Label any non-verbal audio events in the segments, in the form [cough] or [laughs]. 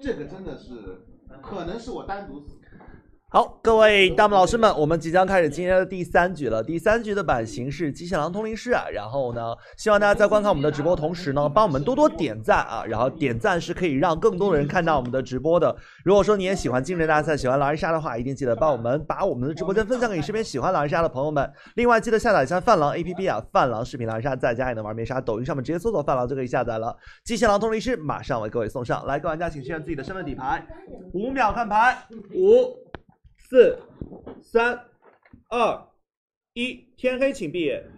这个真的是，可能是我单独好，各位大木老师们，我们即将开始今天的第三局了。第三局的版型是机械狼通灵师啊。然后呢，希望大家在观看我们的直播同时呢，帮我们多多点赞啊。然后点赞是可以让更多的人看到我们的直播的。如果说你也喜欢精神大赛，喜欢狼人杀的话，一定记得帮我们把我们的直播间分享给你身边喜欢狼人杀的朋友们。另外，记得下载一下泛狼 APP 啊，泛狼视频狼人杀，在家也能玩狼杀，抖音上面直接搜索泛狼就可以下载了。机械狼通灵师马上为各位送上，来，各位玩家请确认自己的身份底牌，五秒看牌，五。四、三、二、一，天黑，请闭眼。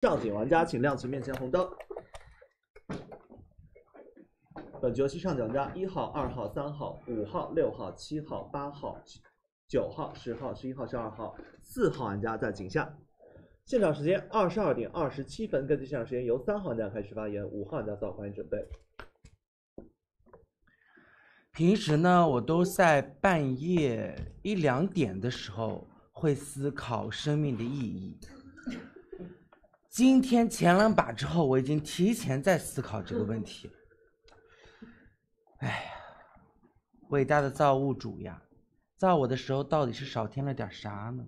上警玩家请亮起面前红灯。本局游戏上玩家一号、二号、三号、五号、六号、七号、八号、九号、十号、十一号十二号。四号玩家在井下。现场时间二十二点二十七分，根据现场时间，由三号玩家开始发言，五号玩家做好发言准备。平时呢，我都在半夜一两点的时候会思考生命的意义。今天前两把之后，我已经提前在思考这个问题。哎呀，伟大的造物主呀，造我的时候到底是少添了点啥呢？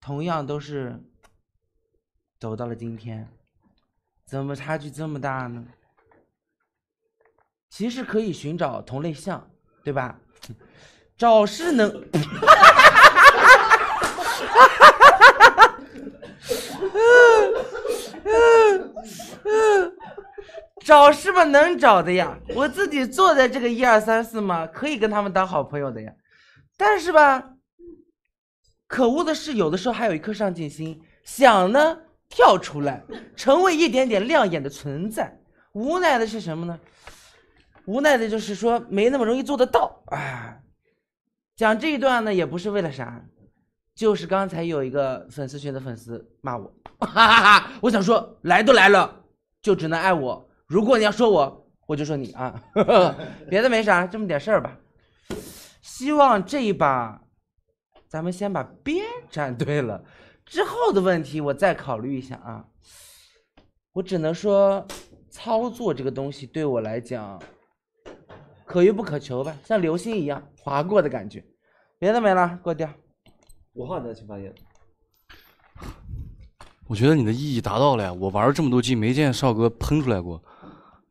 同样都是走到了今天，怎么差距这么大呢？其实可以寻找同类项，对吧？找是能。找是吧？能找的呀，我自己坐在这个一二三四嘛，可以跟他们当好朋友的呀。但是吧，可恶的是，有的时候还有一颗上进心，想呢跳出来，成为一点点亮眼的存在。无奈的是什么呢？无奈的就是说，没那么容易做得到。哎，讲这一段呢，也不是为了啥。就是刚才有一个粉丝群的粉丝骂我，哈哈哈！我想说，来都来了，就只能爱我。如果你要说我，我就说你啊，[laughs] 别的没啥，这么点事儿吧。希望这一把，咱们先把边站对了，之后的问题我再考虑一下啊。我只能说，操作这个东西对我来讲，可遇不可求吧，像流星一样划过的感觉。别的没了，过掉。五号玩家，请发言。我觉得你的意义达到了呀！我玩了这么多季，没见少哥喷出来过。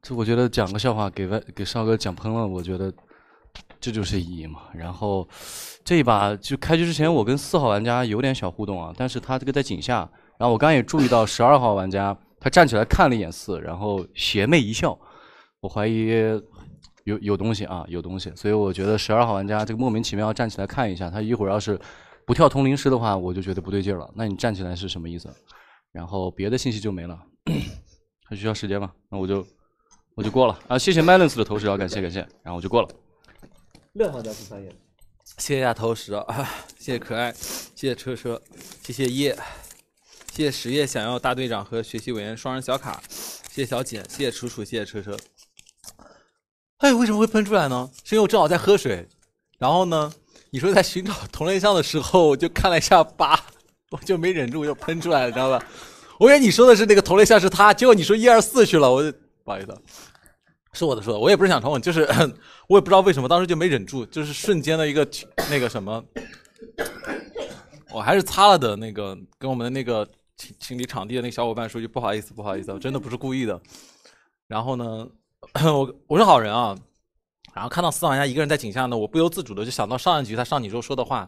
这我觉得讲个笑话，给外给少哥讲喷了。我觉得这就是意义嘛。然后这一把就开局之前，我跟四号玩家有点小互动啊。但是他这个在井下，然后我刚刚也注意到十二号玩家，他站起来看了一眼四，然后邪魅一笑。我怀疑有有东西啊，有东西。所以我觉得十二号玩家这个莫名其妙站起来看一下，他一会儿要是。不跳通灵师的话，我就觉得不对劲了。那你站起来是什么意思？然后别的信息就没了，还需要时间吗？那我就我就过了啊！谢谢 Melons 的投食啊，感谢感谢。然后我就过了。六号家庭发言，谢谢投食啊！谢谢可爱，谢谢车车，谢谢叶，谢谢十月想要大队长和学习委员双人小卡，谢谢小简，谢谢楚楚，谢谢车车。哎，为什么会喷出来呢？是因为我正好在喝水，然后呢？你说在寻找同类项的时候，我就看了一下八，我就没忍住，我就喷出来了，知道吧？我以为你说的是那个同类项是他，结果你说一二四去了，我不好意思，是我的，错，我的，我也不是想嘲讽，就是我也不知道为什么，当时就没忍住，就是瞬间的一个那个什么，我还是擦了的那个，跟我们的那个清理场地的那个小伙伴说句不好意思，不好意思，我真的不是故意的。然后呢，[coughs] 我我是好人啊。然后看到司马家一个人在井下呢，我不由自主的就想到上一局他上井之后说的话。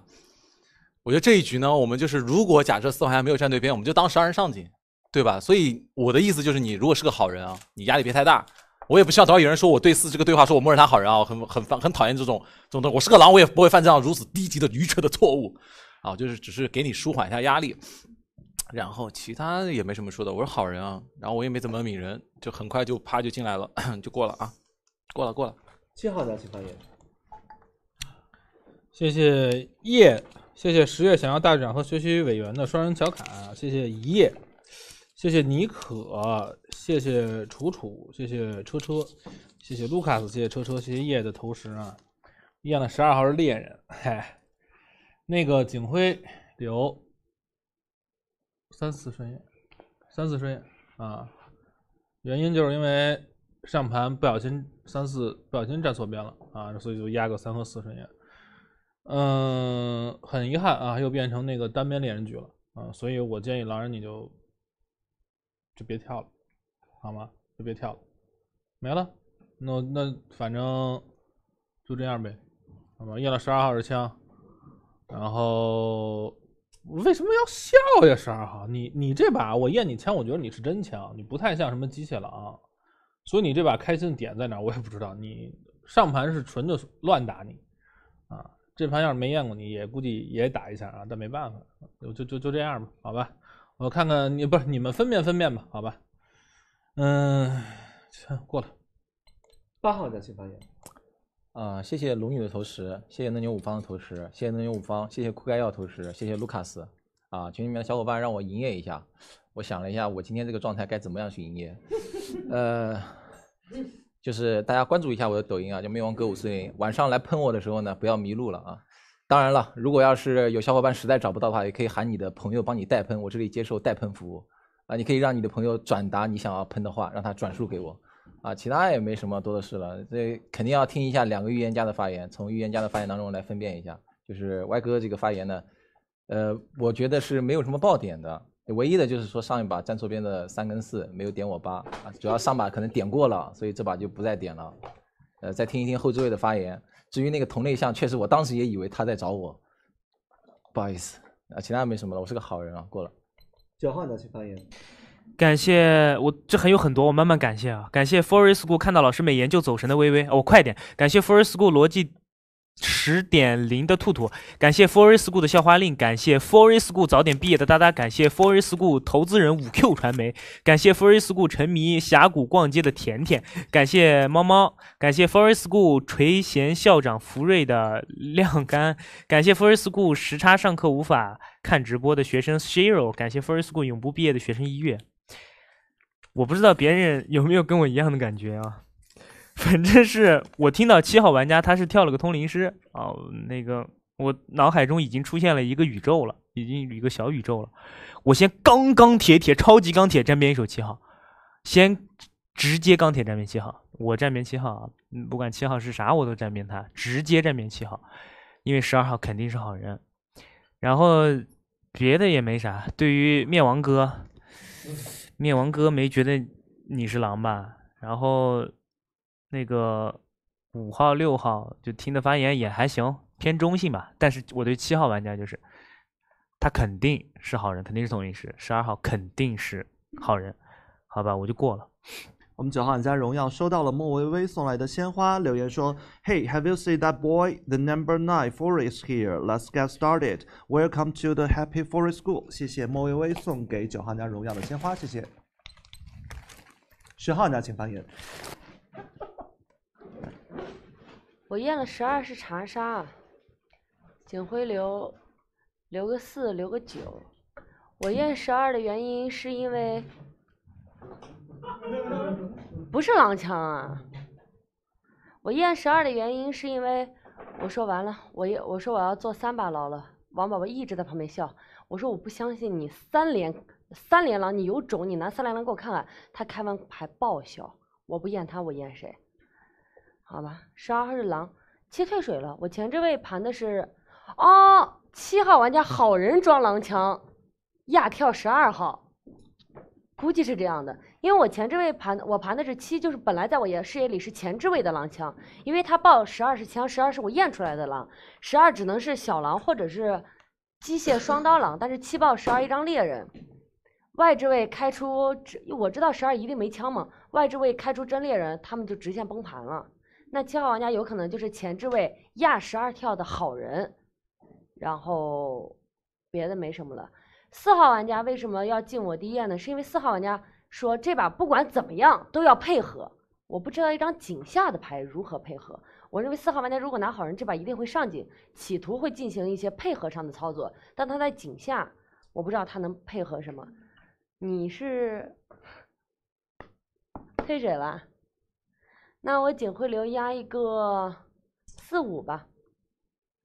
我觉得这一局呢，我们就是如果假设司马家没有站对边，我们就当十二人上井，对吧？所以我的意思就是，你如果是个好人啊，你压力别太大。我也不希望多少有人说我对四这个对话，说我默认他好人啊，很很烦，很讨厌这种这种。我是个狼，我也不会犯这样如此低级的愚蠢的错误啊。就是只是给你舒缓一下压力，然后其他也没什么说的。我是好人啊，然后我也没怎么抿人，就很快就啪就进来了，[coughs] 就过了啊，过了过了。七号的七发言。谢谢叶，谢谢十月想要大队长和学习委员的双人小卡，谢谢一叶，谢谢妮可，谢谢楚楚，谢谢车车，谢谢卢卡斯，谢谢车车，谢谢叶的投食啊！样的十二号是猎人，嘿，那个警徽留三次顺眼，三次顺眼啊，原因就是因为上盘不小心。三四不小心站错边了啊，所以就压个三和四顺眼。嗯，很遗憾啊，又变成那个单边猎人局了啊，所以我建议狼人你就就别跳了，好吗？就别跳了，没了。那那反正就这样呗，好吧？验了十二号的枪，然后为什么要笑呀，十二号？你你这把我验你枪，我觉得你是真枪，你不太像什么机械狼。所以你这把开心的点在哪？我也不知道。你上盘是纯的乱打你，啊，这盘要是没验过你也估计也打一下啊，但没办法，就就就这样吧，好吧。我看看你不是你们分辨分辨吧，好吧。嗯，行，过了。八号再请发言。啊，谢谢龙女的投食，谢谢嫩牛五方的投食，谢谢嫩牛五方，谢谢酷盖药投食，谢谢卢卡斯。啊，群里面的小伙伴让我营业一下。我想了一下，我今天这个状态该怎么样去营业？呃，[laughs] 就是大家关注一下我的抖音啊，叫灭亡哥舞森林”。晚上来喷我的时候呢，不要迷路了啊！当然了，如果要是有小伙伴实在找不到的话，也可以喊你的朋友帮你代喷，我这里接受代喷服务啊。你可以让你的朋友转达你想要喷的话，让他转述给我啊。其他也没什么多的事了，这肯定要听一下两个预言家的发言，从预言家的发言当中来分辨一下。就是歪哥这个发言呢，呃，我觉得是没有什么爆点的。唯一的就是说上一把站错边的三跟四没有点我八啊，主要上把可能点过了，所以这把就不再点了。呃，再听一听后置位的发言。至于那个同类项，确实我当时也以为他在找我，不好意思啊，其他没什么了，我是个好人啊，过了。交换的去发言。感谢我这还有很多，我慢慢感谢啊。感谢 Forest School 看到老师美颜就走神的微微，我快点感谢 Forest School 逻辑。十点零的兔兔，感谢 Forest School 的校花令，感谢 Forest School 早点毕业的哒哒，感谢 Forest School 投资人五 Q 传媒，感谢 Forest School 沉迷峡谷逛街的甜甜，感谢猫猫，感谢 Forest School 垂涎校长福瑞的晾干，感谢 Forest School 时差上课无法看直播的学生 Shiro，感谢 Forest School 永不毕业的学生一月。我不知道别人有没有跟我一样的感觉啊。反正是我听到七号玩家他是跳了个通灵师啊，那个我脑海中已经出现了一个宇宙了，已经有一个小宇宙了。我先钢钢铁铁超级钢铁站边一手七号，先直接钢铁站边七号，我站边七号啊，不管七号是啥我都站边他，直接站边七号，因为十二号肯定是好人，然后别的也没啥。对于灭亡哥，灭亡哥没觉得你是狼吧？然后。那个五号、六号就听的发言也还行，偏中性吧。但是我对七号玩家就是，他肯定是好人，肯定是同一十十二号肯定是好人，好吧，我就过了。我们九号玩家荣耀收到了莫微微送来的鲜花，留言说：“Hey, have you seen that boy? The number nine forest here. Let's get started. Welcome to the Happy Forest School。”谢谢莫微微送给九号玩家荣耀的鲜花，谢谢。十号玩家请发言。我验了十二是查杀，警徽留，留个四留个九。我验十二的原因是因为，不是狼枪啊。我验十二的原因是因为，我说完了，我我说我要做三把牢了。王宝宝一直在旁边笑，我说我不相信你三连三连狼，你有种你拿三连狼给我看看。他开完牌爆笑，我不验他我验谁？好吧，十二号是狼，七退水了。我前置位盘的是，哦，七号玩家好人装狼枪，压跳十二号，估计是这样的。因为我前置位盘，我盘的是七，就是本来在我眼视野里是前置位的狼枪，因为他报十二是枪，十二是我验出来的狼，十二只能是小狼或者是机械双刀狼。但是七报十二一张猎人，外置位开出，我知道十二一定没枪嘛。外置位开出真猎人，他们就直线崩盘了。那七号玩家有可能就是前置位压十二跳的好人，然后别的没什么了。四号玩家为什么要进我第一业呢？是因为四号玩家说这把不管怎么样都要配合。我不知道一张井下的牌如何配合。我认为四号玩家如果拿好人，这把一定会上井，企图会进行一些配合上的操作。但他在井下，我不知道他能配合什么。你是退水了？那我警徽流压一个四五吧，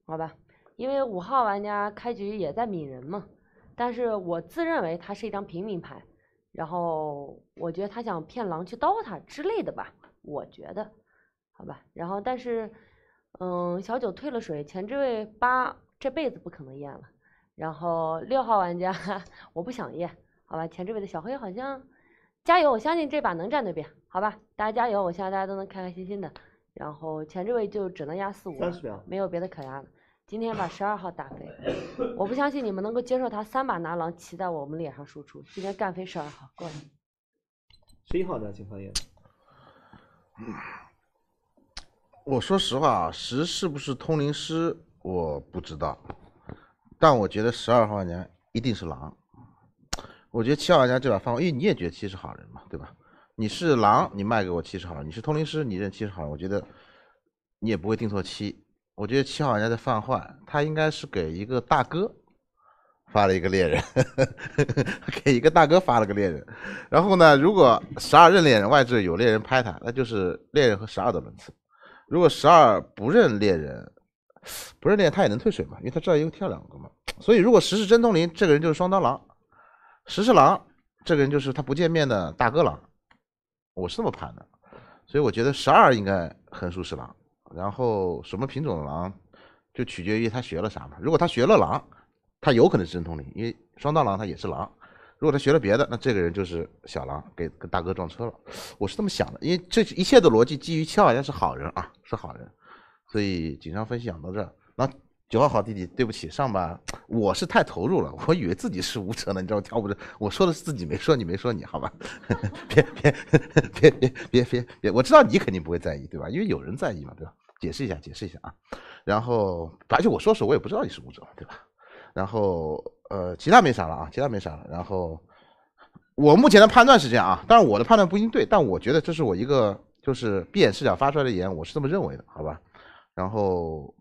好吧，因为五号玩家开局也在抿人嘛，但是我自认为他是一张平民牌，然后我觉得他想骗狼去刀他之类的吧，我觉得，好吧，然后但是，嗯，小九退了水，前置位八这辈子不可能验了，然后六号玩家 [laughs] 我不想验，好吧，前置位的小黑好像，加油，我相信这把能站对边。好吧，大家加油！我希望大家都能开开心心的。然后前置位就只能压四五，没有别的可压的。今天把十二号打飞，[laughs] 我不相信你们能够接受他三把拿狼骑在我们脸上输出。今天干飞十二号，过。来。十一号的请发言。我说实话，啊，十是不是通灵师我不知道，但我觉得十二号玩家一定是狼。我觉得七号玩家这把放，因为你也觉得七是好人嘛，对吧？你是狼，你卖给我七十号。你是通灵师，你认七十号。我觉得你也不会定错七。我觉得七号玩家在犯坏，他应该是给一个大哥发了一个猎人，[laughs] 给一个大哥发了个猎人。然后呢，如果十二认猎人，外置有猎人拍他，那就是猎人和十二的轮次。如果十二不认猎人，不认猎他也能退水嘛，因为他知道一个跳两个嘛。所以如果十是真通灵，这个人就是双刀狼；十是狼，这个人就是他不见面的大哥狼。我是这么判的，所以我觉得十二应该横竖是狼，然后什么品种的狼，就取决于他学了啥嘛。如果他学了狼，他有可能是真通灵，因为双刀狼他也是狼。如果他学了别的，那这个人就是小狼给跟大哥撞车了。我是这么想的，因为这一切的逻辑基于七号家是好人啊，是好人。所以锦上分析讲到这。九号好弟弟，对不起，上吧。我是太投入了，我以为自己是舞者呢，你知道我跳舞的。我说的是自己没说，你没说，你好吧？[laughs] 别别别别别别！我知道你肯定不会在意，对吧？因为有人在意嘛，对吧？解释一下，解释一下啊。然后，而且我说实话，我也不知道你是舞者，对吧？然后，呃，其他没啥了啊，其他没啥了。然后，我目前的判断是这样啊，当然我的判断不一定对，但我觉得这是我一个就是闭眼视角发出来的言，我是这么认为的，好吧？然后。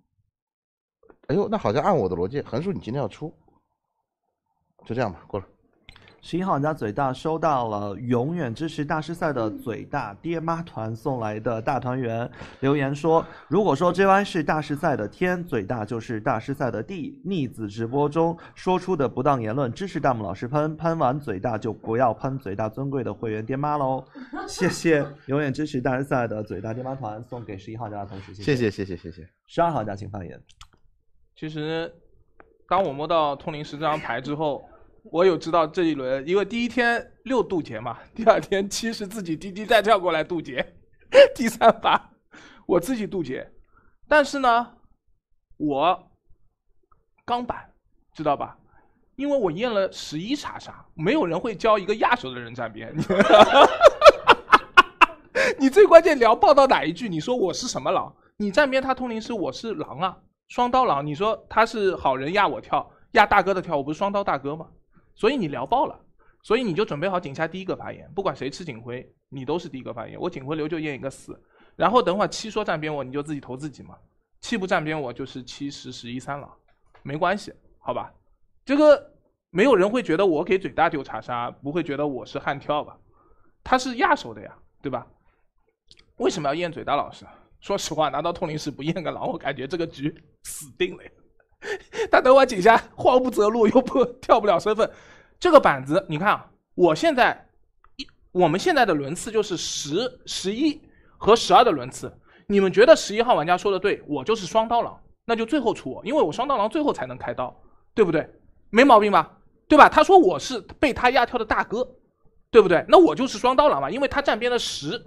哎呦，那好像按我的逻辑，横竖你今天要出，就这样吧，过了。十一号玩家嘴大收到了永远支持大师赛的嘴大爹妈团送来的大团圆留言说：“如果说 JY 是大师赛的天，嘴大就是大师赛的地。”逆子直播中说出的不当言论，支持弹幕老师喷，喷完嘴大就不要喷嘴大尊贵的会员爹妈喽。[laughs] 谢谢永远支持大师赛的嘴大爹妈团送给十一号玩家的同时，谢谢谢谢谢谢。十二号家请发言。其实，当我摸到通灵师这张牌之后，我有知道这一轮，因为第一天六渡劫嘛，第二天七是自己滴滴再跳过来渡劫，第三把我自己渡劫。但是呢，我钢板知道吧？因为我验了十一查杀，没有人会教一个亚手的人站边。[laughs] 你最关键聊报到哪一句？你说我是什么狼？你站边他通灵师，我是狼啊。双刀狼，你说他是好人压我跳，压大哥的跳，我不是双刀大哥吗？所以你聊爆了，所以你就准备好警下第一个发言，不管谁吃警徽，你都是第一个发言。我警徽留就验一个死，然后等会七说站边我，你就自己投自己嘛。七不站边我，就是七十十一三了，没关系，好吧？这个没有人会觉得我给嘴大丢查杀，不会觉得我是悍跳吧？他是压手的呀，对吧？为什么要验嘴大老师？说实话，拿到通灵石不验个狼，我感觉这个局死定了。他 [laughs] 等我几下，慌不择路又不跳不了身份，这个板子你看，我现在一我们现在的轮次就是十、十一和十二的轮次。你们觉得十一号玩家说的对，我就是双刀狼，那就最后出我，因为我双刀狼最后才能开刀，对不对？没毛病吧？对吧？他说我是被他压跳的大哥，对不对？那我就是双刀狼嘛，因为他站边的十。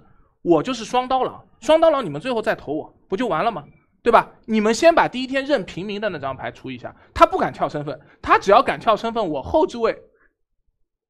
我就是双刀狼，双刀狼，你们最后再投我不就完了吗？对吧？你们先把第一天认平民的那张牌除一下，他不敢跳身份，他只要敢跳身份，我后置位，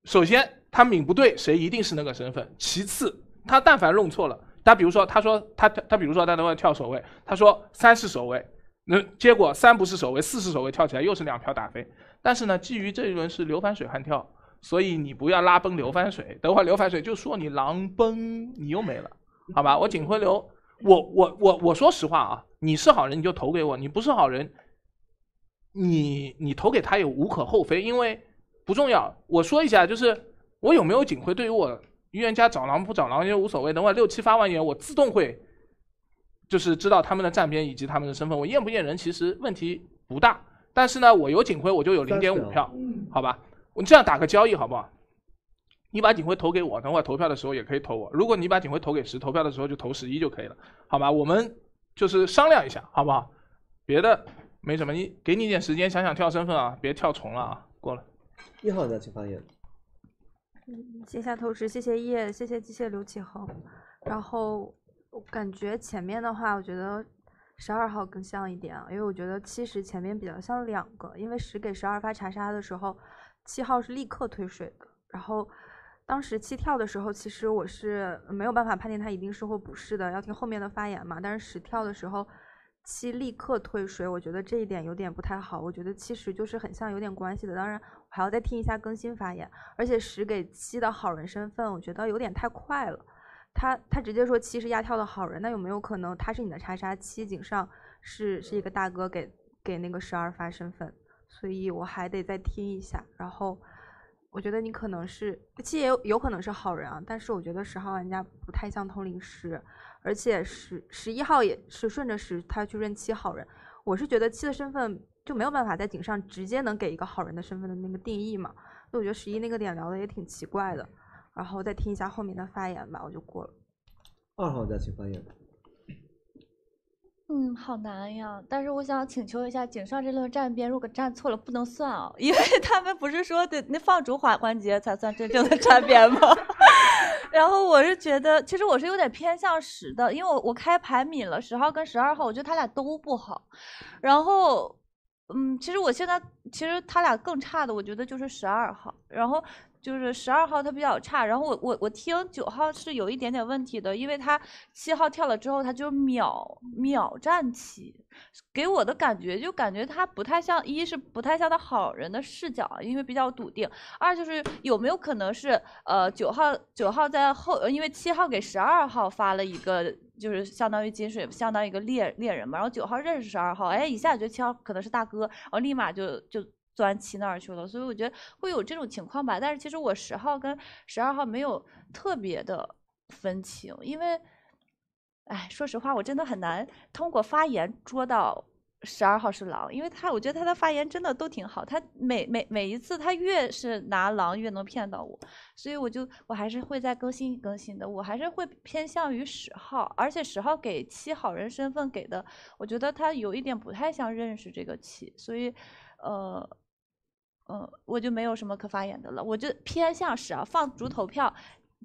首先他抿不对，谁一定是那个身份。其次他但凡弄错了，他比如说他说他他比如说他会跳守卫，他说三是守卫，那结果三不是守卫，四是守卫跳起来又是两票打飞。但是呢，基于这一轮是流反水悍跳，所以你不要拉崩流反水，等会流反水就说你狼崩，你又没了。好吧，我警徽留我我我我说实话啊，你是好人你就投给我，你不是好人，你你投给他也无可厚非，因为不重要。我说一下，就是我有没有警徽，对于我预言家找狼不找狼也无所谓。等我六七发完言我自动会就是知道他们的站边以及他们的身份。我验不验人其实问题不大，但是呢，我有警徽我就有零点五票，好吧？我这样打个交易，好不好？你把警徽投给我，等会儿投票的时候也可以投我。如果你把警徽投给十，投票的时候就投十一就可以了，好吧？我们就是商量一下，好不好？别的没什么，你给你点时间想想跳身份啊，别跳重了啊。过了，一号的请发言。线下投十，谢谢叶，谢谢机械刘启恒。然后我感觉前面的话，我觉得十二号更像一点，啊，因为我觉得七十前面比较像两个，因为十给十二发查杀的时候，七号是立刻退水的，然后。当时七跳的时候，其实我是没有办法判定他一定是或不是的，要听后面的发言嘛。但是十跳的时候，七立刻退水，我觉得这一点有点不太好。我觉得其实就是很像有点关系的，当然我还要再听一下更新发言。而且十给七的好人身份，我觉得有点太快了。他他直接说七是压跳的好人，那有没有可能他是你的查杀？七井上是是一个大哥给给那个十二发身份，所以我还得再听一下。然后。我觉得你可能是，七也有有可能是好人啊，但是我觉得十号玩家不太像通灵师，而且十十一号也是顺着十他去认七好人，我是觉得七的身份就没有办法在井上直接能给一个好人的身份的那个定义嘛，那我觉得十一那个点聊的也挺奇怪的，然后再听一下后面的发言吧，我就过了。二号再去请发言。嗯，好难呀！但是我想请求一下，井上这轮站边，如果站错了不能算哦，因为 [laughs] 他们不是说得那放逐环环节才算真正的站边吗？[laughs] 然后我是觉得，其实我是有点偏向十的，因为我我开牌敏了，十号跟十二号，我觉得他俩都不好。然后，嗯，其实我现在。其实他俩更差的，我觉得就是十二号，然后就是十二号他比较差。然后我我我听九号是有一点点问题的，因为他七号跳了之后他就秒秒站起，给我的感觉就感觉他不太像一是不太像他好人的视角，因为比较笃定。二就是有没有可能是呃九号九号在后，因为七号给十二号发了一个就是相当于金水，相当于一个猎猎人嘛。然后九号认识十二号，哎，一下觉得七号可能是大哥，然后立马就。钻七那儿去了，所以我觉得会有这种情况吧。但是其实我十号跟十二号没有特别的分清，因为，哎，说实话，我真的很难通过发言捉到十二号是狼，因为他，我觉得他的发言真的都挺好。他每每每一次，他越是拿狼越能骗到我，所以我就我还是会再更新更新的，我还是会偏向于十号，而且十号给七好人身份给的，我觉得他有一点不太像认识这个七，所以，呃。嗯，我就没有什么可发言的了，我就偏向是啊，放逐投票，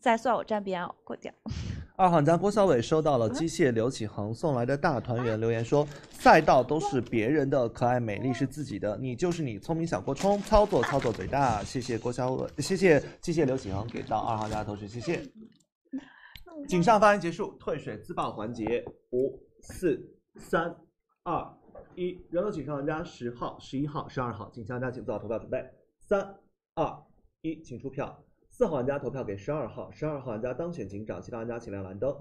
再算我站边，过掉。[laughs] 二号家郭小伟收到了机械刘启恒送来的大团圆留言，说赛道都是别人的，可爱美丽是自己的，你就是你，聪明小郭冲，操作操作嘴大，谢谢郭小伟，谢谢机械刘启恒给到二号家投水，谢谢。井上发言结束，退水自爆环节，五四三二。一，人头几上玩家十号、十一号、十二号，请其他玩家请做好投票准备。三、二、一，请出票。四号玩家投票给十二号，十二号玩家当选警长，其他玩家请亮蓝灯。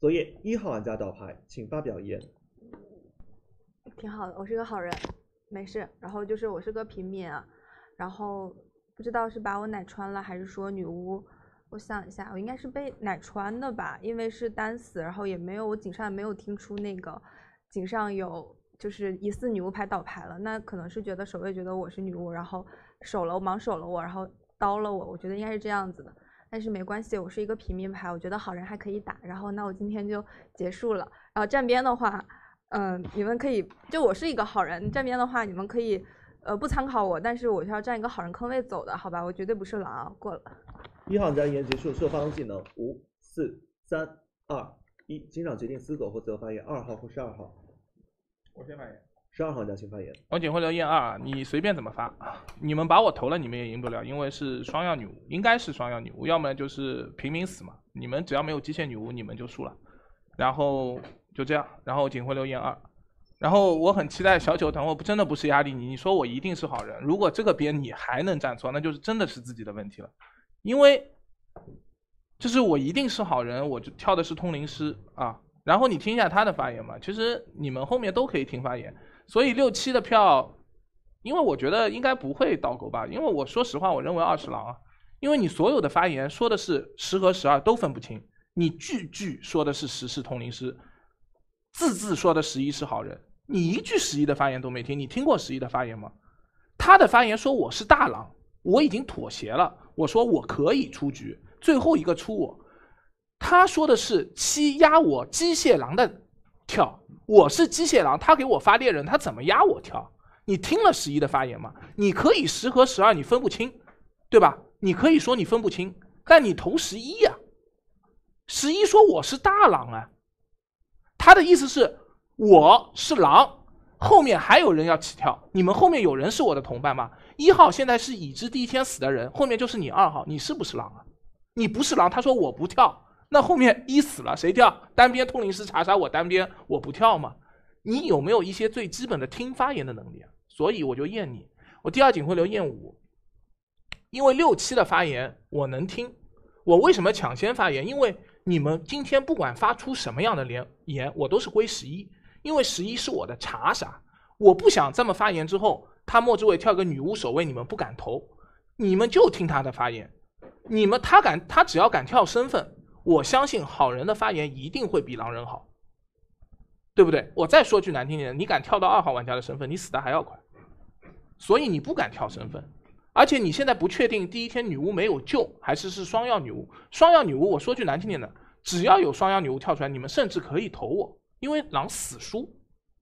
昨夜一号玩家倒牌，请发表言。挺好的，我是个好人，没事。然后就是我是个平民啊，然后不知道是把我奶穿了，还是说女巫。我想一下，我应该是被奶穿的吧，因为是单死，然后也没有我井上没有听出那个井上有就是疑似女巫牌倒牌了，那可能是觉得守卫觉得我是女巫，然后守了我盲守了我，然后刀了我，我觉得应该是这样子的。但是没关系，我是一个平民牌，我觉得好人还可以打。然后那我今天就结束了。然后站边的话，嗯，你们可以就我是一个好人站边的话，你们可以呃不参考我，但是我是要站一个好人坑位走的，好吧？我绝对不是狼，过了。一号玩家言结束，所有发动技能，五、四、三、二、一。警长决定撕走或自由发言。二号或十二号，我先发言。十二号玩家发言。王警徽留言二，你随便怎么发。你们把我投了，你们也赢不了，因为是双药女巫，应该是双药女巫，要么就是平民死嘛。你们只要没有机械女巫，你们就输了。然后就这样，然后警徽留言二，然后我很期待小九团我不真的不是压力，你你说我一定是好人。如果这个边你还能站错，那就是真的是自己的问题了。因为就是我一定是好人，我就跳的是通灵师啊。然后你听一下他的发言嘛，其实你们后面都可以听发言。所以六七的票，因为我觉得应该不会倒钩吧，因为我说实话，我认为二十郎啊。因为你所有的发言说的是十和十二都分不清，你句句说的是十是通灵师，字字说的十一是好人，你一句十一的发言都没听，你听过十一的发言吗？他的发言说我是大郎，我已经妥协了。我说我可以出局，最后一个出我。他说的是七压我机械狼的跳，我是机械狼，他给我发猎人，他怎么压我跳？你听了十一的发言吗？你可以十和十二，你分不清，对吧？你可以说你分不清，但你投十一呀。十一说我是大狼啊，他的意思是我是狼。后面还有人要起跳，你们后面有人是我的同伴吗？一号现在是已知第一天死的人，后面就是你二号，你是不是狼啊？你不是狼，他说我不跳，那后面一死了谁跳？单边通灵师查杀我单边我不跳吗？你有没有一些最基本的听发言的能力啊？所以我就验你，我第二警徽流验五，因为六七的发言我能听，我为什么抢先发言？因为你们今天不管发出什么样的连言，我都是归十一。因为十一是我的查杀，我不想这么发言之后，他莫志伟跳个女巫守卫，你们不敢投，你们就听他的发言，你们他敢他只要敢跳身份，我相信好人的发言一定会比狼人好，对不对？我再说句难听点，你敢跳到二号玩家的身份，你死的还要快，所以你不敢跳身份，而且你现在不确定第一天女巫没有救还是是双药女巫，双药女巫，我说句难听点的，只要有双药女巫跳出来，你们甚至可以投我。因为狼死输，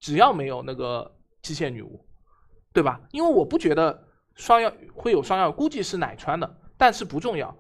只要没有那个机械女巫，对吧？因为我不觉得双药会有双药，估计是奶穿的，但是不重要。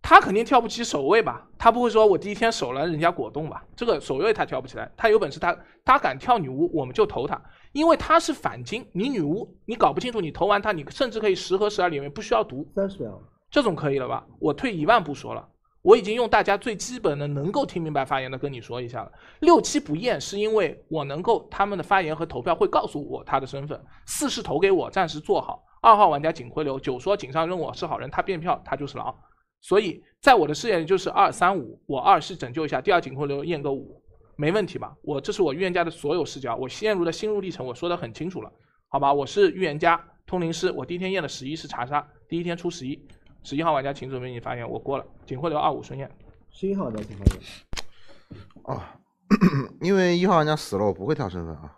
他肯定跳不起守卫吧？他不会说我第一天守了人家果冻吧？这个守卫他跳不起来，他有本事他他敢跳女巫，我们就投他，因为他是反金。你女巫，你搞不清楚，你投完他，你甚至可以十和十二里面不需要毒三十秒，这总可以了吧？我退一万步说了。我已经用大家最基本的能够听明白发言的跟你说一下了。六七不验是因为我能够他们的发言和投票会告诉我他的身份。四是投给我，暂时做好。二号玩家警徽流，九说警上认我是好人，他变票他就是狼。所以在我的视野里就是二三五，我二是拯救一下，第二警徽流验个五，没问题吧？我这是我预言家的所有视角，我陷入的心路历程我说的很清楚了，好吧？我是预言家通灵师，我第一天验的十一是查杀，第一天出十一。十一号玩家，请准备你发言。我过了，仅获得二五顺验。十一号玩家请发言。哦，因为一号玩家死了，我不会跳身份啊，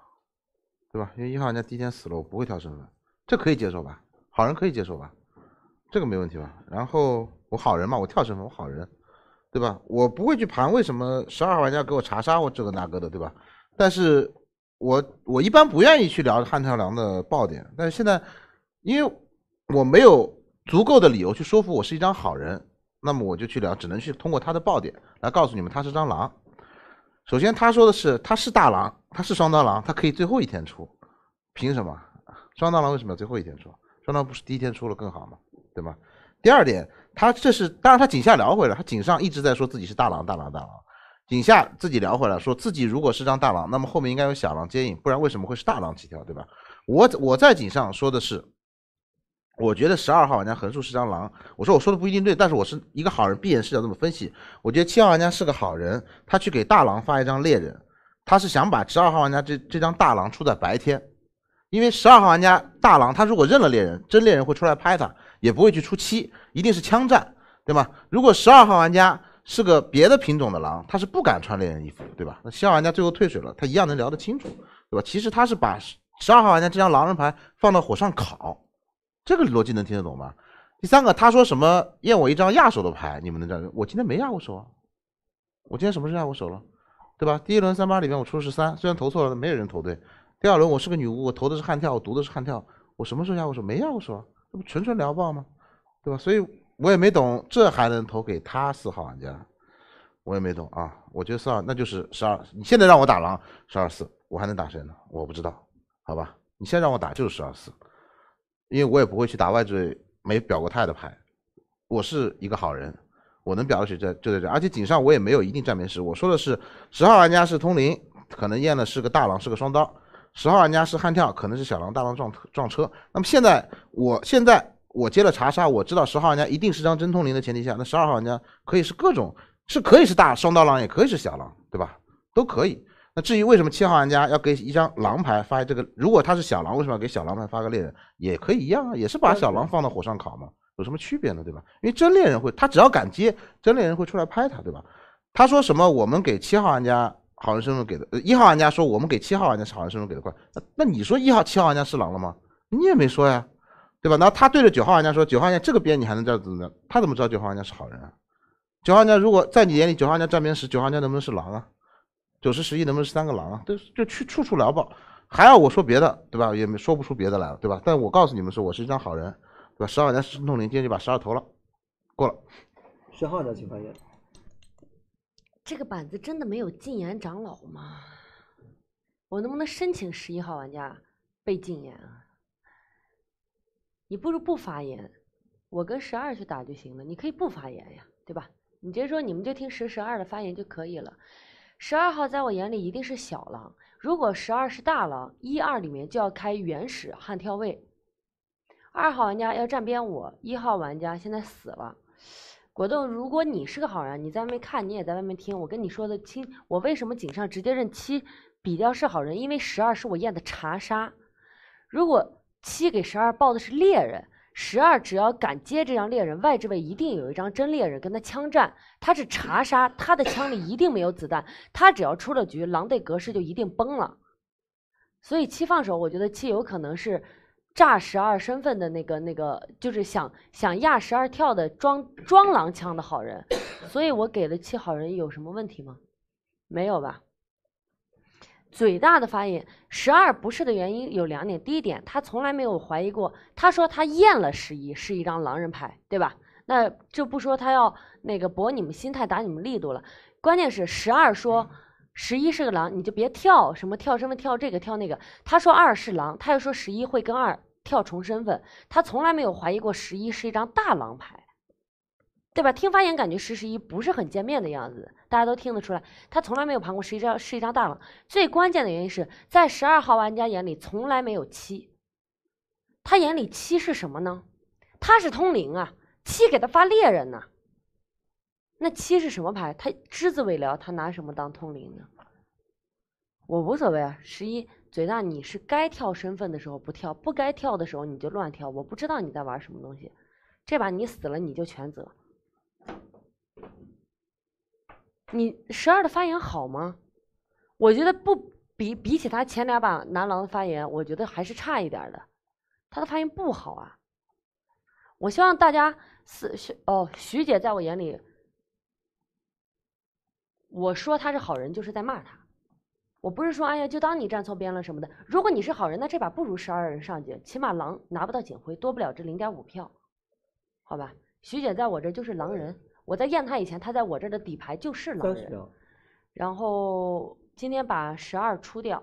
对吧？因为一号玩家第一天死了，我不会跳身份，这可以接受吧？好人可以接受吧？这个没问题吧？然后我好人嘛，我跳身份，我好人，对吧？我不会去盘为什么十二号玩家给我查杀我这个那个的，对吧？但是我我一般不愿意去聊汉跳梁的爆点，但是现在因为我没有。足够的理由去说服我是一张好人，那么我就去聊，只能去通过他的爆点来告诉你们他是张狼。首先他说的是他是大狼，他是双刀狼，他可以最后一天出。凭什么？双刀狼为什么要最后一天出？双刀不是第一天出了更好吗？对吗？第二点，他这是当然，他井下聊回来他井上一直在说自己是大狼，大狼，大狼。井下自己聊回来，说自己如果是张大狼，那么后面应该有小狼接应，不然为什么会是大狼起跳？对吧？我我在井上说的是。我觉得十二号玩家横竖是张狼。我说我说的不一定对，但是我是一个好人，闭眼视角这么分析。我觉得七号玩家是个好人，他去给大狼发一张猎人，他是想把十二号玩家这这张大狼出在白天，因为十二号玩家大狼他如果认了猎人，真猎人会出来拍他，也不会去出七，一定是枪战，对吗？如果十二号玩家是个别的品种的狼，他是不敢穿猎人衣服，对吧？那七号玩家最后退水了，他一样能聊得清楚，对吧？其实他是把十二号玩家这张狼人牌放到火上烤。这个逻辑能听得懂吗？第三个，他说什么验我一张压手的牌，你们能这样？我今天没压过手啊，我今天什么时候压过手了？对吧？第一轮三八里面我出的是三，虽然投错了，没有人投对。第二轮我是个女巫，我投的是悍跳，我读的是悍跳，我什么时候压过手？没压过手啊，这不纯纯聊爆吗？对吧？所以我也没懂，这还能投给他四号玩家？我也没懂啊，我觉得四号那就是十二。你现在让我打狼十二四，我还能打谁呢？我不知道，好吧？你现在让我打就是十二四。因为我也不会去打外位，没表过态的牌，我是一个好人，我能表的就在这，而且井上我也没有一定占边时，我说的是十号玩家是通灵，可能验的是个大狼，是个双刀，十号玩家是悍跳，可能是小狼大狼撞撞车。那么现在我现在我接了查杀，我知道十号玩家一定是张真通灵的前提下，那十二号玩家可以是各种，是可以是大双刀狼，也可以是小狼，对吧？都可以。那至于为什么七号玩家要给一张狼牌发这个？如果他是小狼，为什么要给小狼牌发个猎人？也可以一样啊，也是把小狼放到火上烤嘛，有什么区别呢？对吧？因为真猎人会，他只要敢接，真猎人会出来拍他，对吧？他说什么？我们给七号玩家好人身份给的，呃，一号玩家说我们给七号玩家好人身份给的快。那你说一号、七号玩家是狼了吗？你也没说呀，对吧？那他对着九号玩家说九号玩家这个边你还能叫怎么样？他怎么知道九号玩家是好人啊？九号玩家如果在你眼里九号玩家站边时，九号玩家能不能是狼啊？九十十一能不能是三个狼啊？都就去处处聊吧。还要我说别的，对吧？也没说不出别的来了，对吧？但我告诉你们，是，我是一张好人，对吧？十二玩家弄零天就把十二投了，过了。十号玩家，请发言。这个板子真的没有禁言长老吗？我能不能申请十一号玩家被禁言啊？你不如不发言，我跟十二去打就行了。你可以不发言呀，对吧？你直接说，你们就听十十二的发言就可以了。十二号在我眼里一定是小狼，如果十二是大狼，一二里面就要开原始悍跳位。二号玩家要站边我，一号玩家现在死了。果冻，如果你是个好人，你在外面看，你也在外面听，我跟你说的清。我为什么井上直接认七比较是好人？因为十二是我验的查杀，如果七给十二报的是猎人。十二只要敢接这张猎人，外置位一定有一张真猎人跟他枪战，他是查杀，他的枪里一定没有子弹，他只要出了局，狼队格式就一定崩了。所以七放手，我觉得七有可能是炸十二身份的那个那个，就是想想压十二跳的装装狼枪的好人，所以我给了七好人有什么问题吗？没有吧。嘴大的发言，十二不是的原因有两点。第一点，他从来没有怀疑过，他说他验了十一是一张狼人牌，对吧？那就不说他要那个博你们心态、打你们力度了。关键是十二说十一是个狼，你就别跳什么跳身份、跳这个、跳那个。他说二是狼，他又说十一会跟二跳重身份，他从来没有怀疑过十一是一张大狼牌。对吧？听发言感觉十十一不是很见面的样子，大家都听得出来，他从来没有盘过十一张十一张大王。最关键的原因是在十二号玩家眼里从来没有七，他眼里七是什么呢？他是通灵啊，七给他发猎人呢。那七是什么牌？他只字未聊，他拿什么当通灵呢？我无所谓啊，十一嘴大，你是该跳身份的时候不跳，不该跳的时候你就乱跳，我不知道你在玩什么东西，这把你死了你就全责。你十二的发言好吗？我觉得不比比起他前两把拿狼的发言，我觉得还是差一点的。他的发言不好啊。我希望大家是徐哦徐姐，在我眼里，我说他是好人就是在骂他。我不是说哎呀就当你站错边了什么的。如果你是好人，那这把不如十二人上去，起码狼拿不到警徽，多不了这零点五票，好吧？徐姐在我这就是狼人，我在验他以前，他在我这儿的底牌就是狼人。然后今天把十二出掉，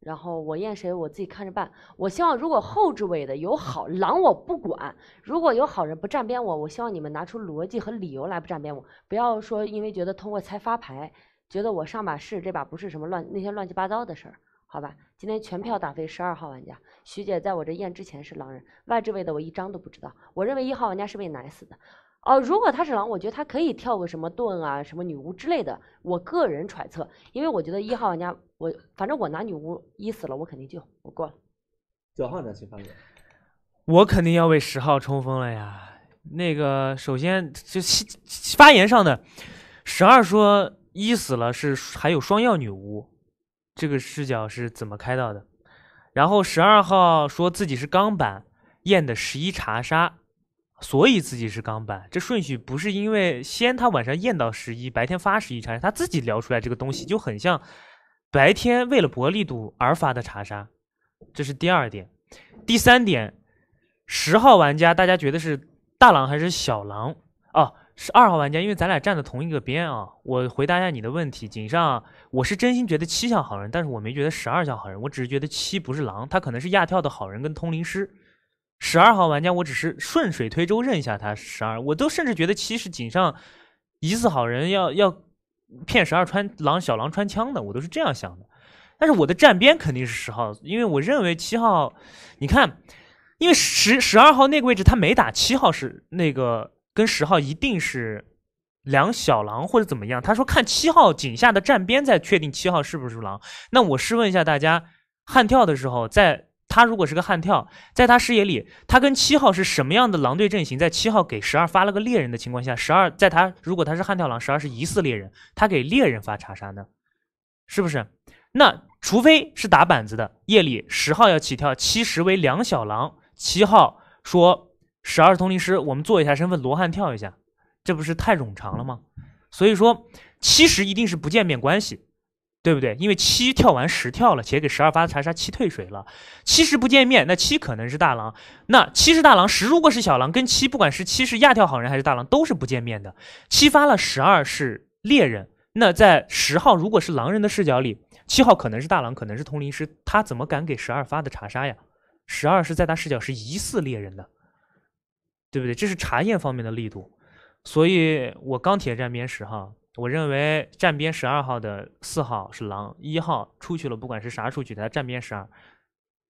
然后我验谁，我自己看着办。我希望如果后置位的有好狼，我不管；如果有好人不站边我，我希望你们拿出逻辑和理由来不站边我，不要说因为觉得通过猜发牌，觉得我上把是这把不是什么乱那些乱七八糟的事儿，好吧。今天全票打飞十二号玩家，徐姐在我这验之前是狼人，外置位的我一张都不知道。我认为一号玩家是被奶死的。哦，如果他是狼，我觉得他可以跳个什么盾啊，什么女巫之类的。我个人揣测，因为我觉得一号玩家，我反正我拿女巫一死了，我肯定就我过了。九号玩家请发言。我肯定要为十号冲锋了呀。那个首先就发言上的，十二说一死了是还有双药女巫。这个视角是怎么开到的？然后十二号说自己是钢板验的十一查杀，所以自己是钢板。这顺序不是因为先他晚上验到十一，白天发十一查杀，他自己聊出来这个东西就很像白天为了博力度而发的查杀。这是第二点。第三点，十号玩家，大家觉得是大狼还是小狼？哦。是二号玩家，因为咱俩站在同一个边啊。我回答一下你的问题，井上，我是真心觉得七像好人，但是我没觉得十二像好人，我只是觉得七不是狼，他可能是亚跳的好人跟通灵师。十二号玩家，我只是顺水推舟认一下他十二，我都甚至觉得七是井上疑似好人，要要骗十二穿狼小狼穿枪的，我都是这样想的。但是我的站边肯定是十号，因为我认为七号，你看，因为十十二号那个位置他没打七号是那个。跟十号一定是两小狼或者怎么样？他说看七号井下的站边再确定七号是不是狼。那我试问一下大家，悍跳的时候，在他如果是个悍跳，在他视野里，他跟七号是什么样的狼队阵型？在七号给十二发了个猎人的情况下，十二在他如果他是悍跳狼，十二是疑似猎人，他给猎人发查杀呢，是不是？那除非是打板子的夜里十号要起跳，七十为两小狼，七号说。十二是通灵师，我们做一下身份，罗汉跳一下，这不是太冗长了吗？所以说，七十一定是不见面关系，对不对？因为七跳完十跳了，且给十二发查杀，七退水了，七十不见面，那七可能是大狼，那七是大狼，十如果是小狼，跟七不管是七是亚跳好人还是大狼，都是不见面的。七发了，十二是猎人，那在十号如果是狼人的视角里，七号可能是大狼，可能是通灵师，他怎么敢给十二发的查杀呀？十二是在他视角是疑似猎人的。对不对？这是查验方面的力度，所以我钢铁站边十号，我认为站边十二号的四号是狼，一号出去了，不管是啥出去，他站边十二，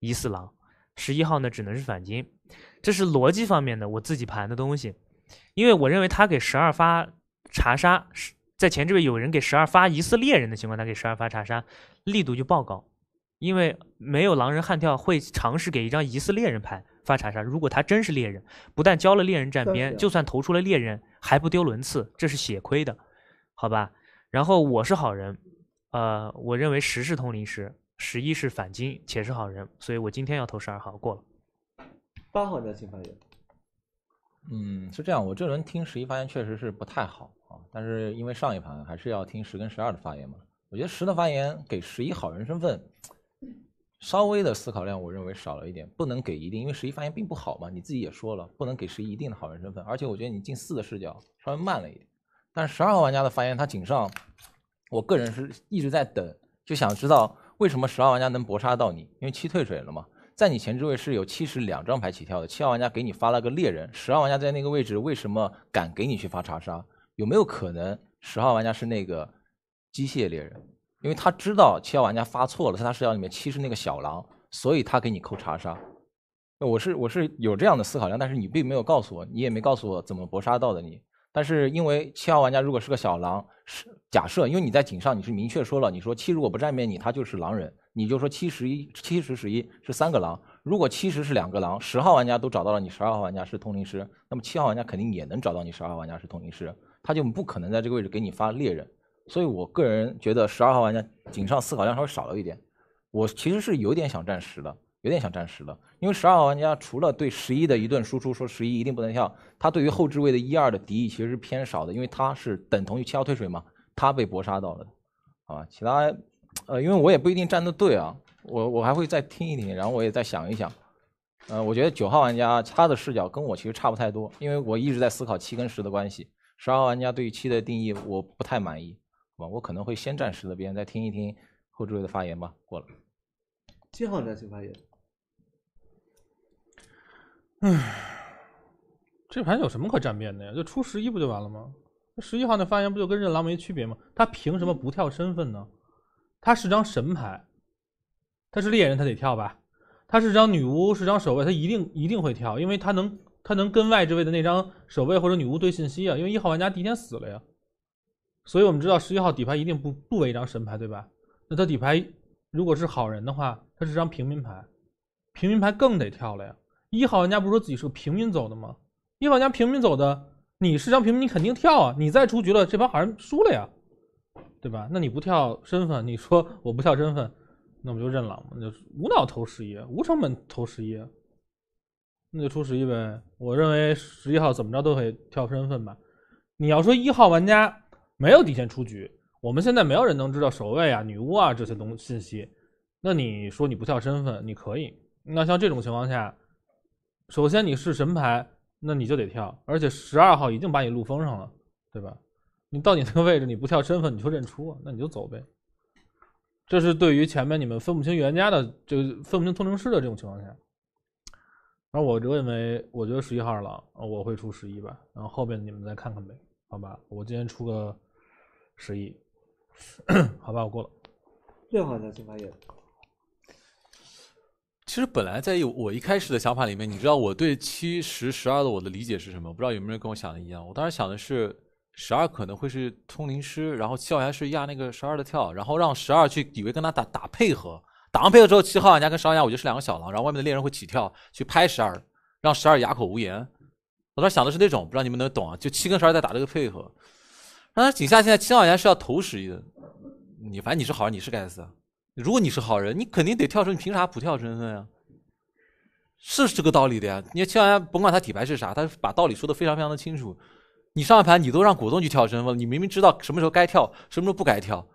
疑似狼，十一号呢只能是反金，这是逻辑方面的我自己盘的东西，因为我认为他给十二发查杀是在前置位有人给十二发疑似猎人的情况下，他给十二发查杀力度就爆高，因为没有狼人悍跳会尝试给一张疑似猎人牌。发查杀。如果他真是猎人，不但交了猎人站边，就算投出了猎人还不丢轮次，这是血亏的，好吧？然后我是好人，呃，我认为十是通灵师，十一是反金且是好人，所以我今天要投十二号过了。八号呢，请发言。嗯，是这样，我这轮听十一发言确实是不太好啊，但是因为上一盘还是要听十跟十二的发言嘛，我觉得十的发言给十一好人身份。稍微的思考量，我认为少了一点，不能给一定，因为十一发言并不好嘛，你自己也说了，不能给十一一定的好人身份。而且我觉得你进四的视角稍微慢了一点，但十二号玩家的发言，他井上，我个人是一直在等，就想知道为什么十二玩家能搏杀到你，因为七退水了嘛，在你前置位是有七十两张牌起跳的，七号玩家给你发了个猎人，十二玩家在那个位置为什么敢给你去发查杀？有没有可能十号玩家是那个机械猎人？因为他知道七号玩家发错了，在他视角里面七是那个小狼，所以他给你扣查杀。我是我是有这样的思考量，但是你并没有告诉我，你也没告诉我怎么搏杀到的你。但是因为七号玩家如果是个小狼，是假设，因为你在井上你是明确说了，你说七如果不占面，你他就是狼人，你就说七十一七十十一是三个狼。如果七十是两个狼，十号玩家都找到了你，十二号玩家是通灵师，那么七号玩家肯定也能找到你，十二号玩家是通灵师，他就不可能在这个位置给你发猎人。所以我个人觉得十二号玩家井上思考量稍微少了一点，我其实是有点想占十的，有点想占十的，因为十二号玩家除了对十一的一顿输出说十一一定不能跳，他对于后置位的一二的敌意其实是偏少的，因为他是等同于七号退水嘛，他被搏杀到了，好吧，其他，呃，因为我也不一定站的对啊，我我还会再听一听，然后我也再想一想，呃，我觉得九号玩家他的视角跟我其实差不太多，因为我一直在思考七跟十的关系，十二号玩家对于七的定义我不太满意。我可能会先暂时的边再听一听后置位的发言吧。过了，七号玩家发言。唉，[sighs] 这盘有什么可站边的呀？就出十一不就完了吗？十一号那发言不就跟任狼没区别吗？他凭什么不跳身份呢？他是张神牌，他是猎人，他得跳吧？他是张女巫，是张守卫，他一定一定会跳，因为他能他能跟外置位的那张守卫或者女巫对信息啊，因为一号玩家第一天死了呀。所以我们知道十一号底牌一定不不为一张神牌，对吧？那他底牌如果是好人的话，他是张平民牌，平民牌更得跳了呀！一号玩家不是说自己是个平民走的吗？一号玩家平民走的，你是张平民，你肯定跳啊！你再出局了，这帮好人输了呀，对吧？那你不跳身份，你说我不跳身份，那不就认了嘛？那就无脑投十一，无成本投十一，那就出十一呗。我认为十一号怎么着都得跳身份吧？你要说一号玩家。没有底线出局，我们现在没有人能知道守卫啊、女巫啊这些东信息。那你说你不跳身份，你可以。那像这种情况下，首先你是神牌，那你就得跳。而且十二号已经把你路封上了，对吧？你到你那个位置，你不跳身份，你就认出那你就走呗。这是对于前面你们分不清原家的，就分不清通灵师的这种情况下。而后我认为，我觉得十一号二狼我会出十一吧，然后后面你们再看看呗，好吧？我今天出个。十一，[clears throat] 好吧，我过了。六号玩家发言。其实本来在我一开始的想法里面，你知道我对七十十二的我的理解是什么？不知道有没有人跟我想的一样？我当时想的是十二可能会是通灵师，然后七号是压那个十二的跳，然后让十二去以为跟他打打配合，打完配合之后，七号玩家跟十二，我就是两个小狼，然后外面的猎人会起跳去拍十二，让十二哑口无言。我当时想的是那种，不知道你们能懂啊？就七跟十二在打这个配合。但井下现在七号家是要投十一的，你反正你是好人，你是该死。如果你是好人，你肯定得跳出，你凭啥不跳身份呀？是这个道理的呀。你七号家，甭管他底牌是啥，他把道理说的非常非常的清楚。你上一盘你都让果冻去跳身份你明明知道什么时候该跳，什么时候不该跳。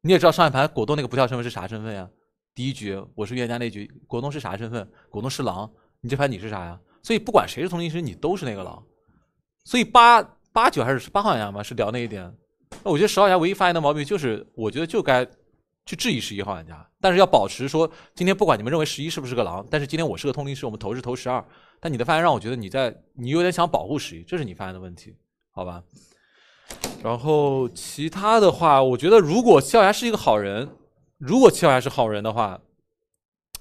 你也知道上一盘果冻那个不跳身份是啥身份呀？第一局我是冤家那局，果冻是啥身份？果冻是狼。你这盘你是啥呀？所以不管谁是通灵师，你都是那个狼。所以八。八九还是八号玩家吗？是聊那一点。那我觉得十玩家唯一发言的毛病就是，我觉得就该去质疑十一号玩家。但是要保持说，今天不管你们认为十一是不是个狼，但是今天我是个通灵师，我们投是投十二。但你的发言让我觉得你在你有点想保护十一，这是你发言的问题，好吧？然后其他的话，我觉得如果七号牙是一个好人，如果七号牙是好人的话，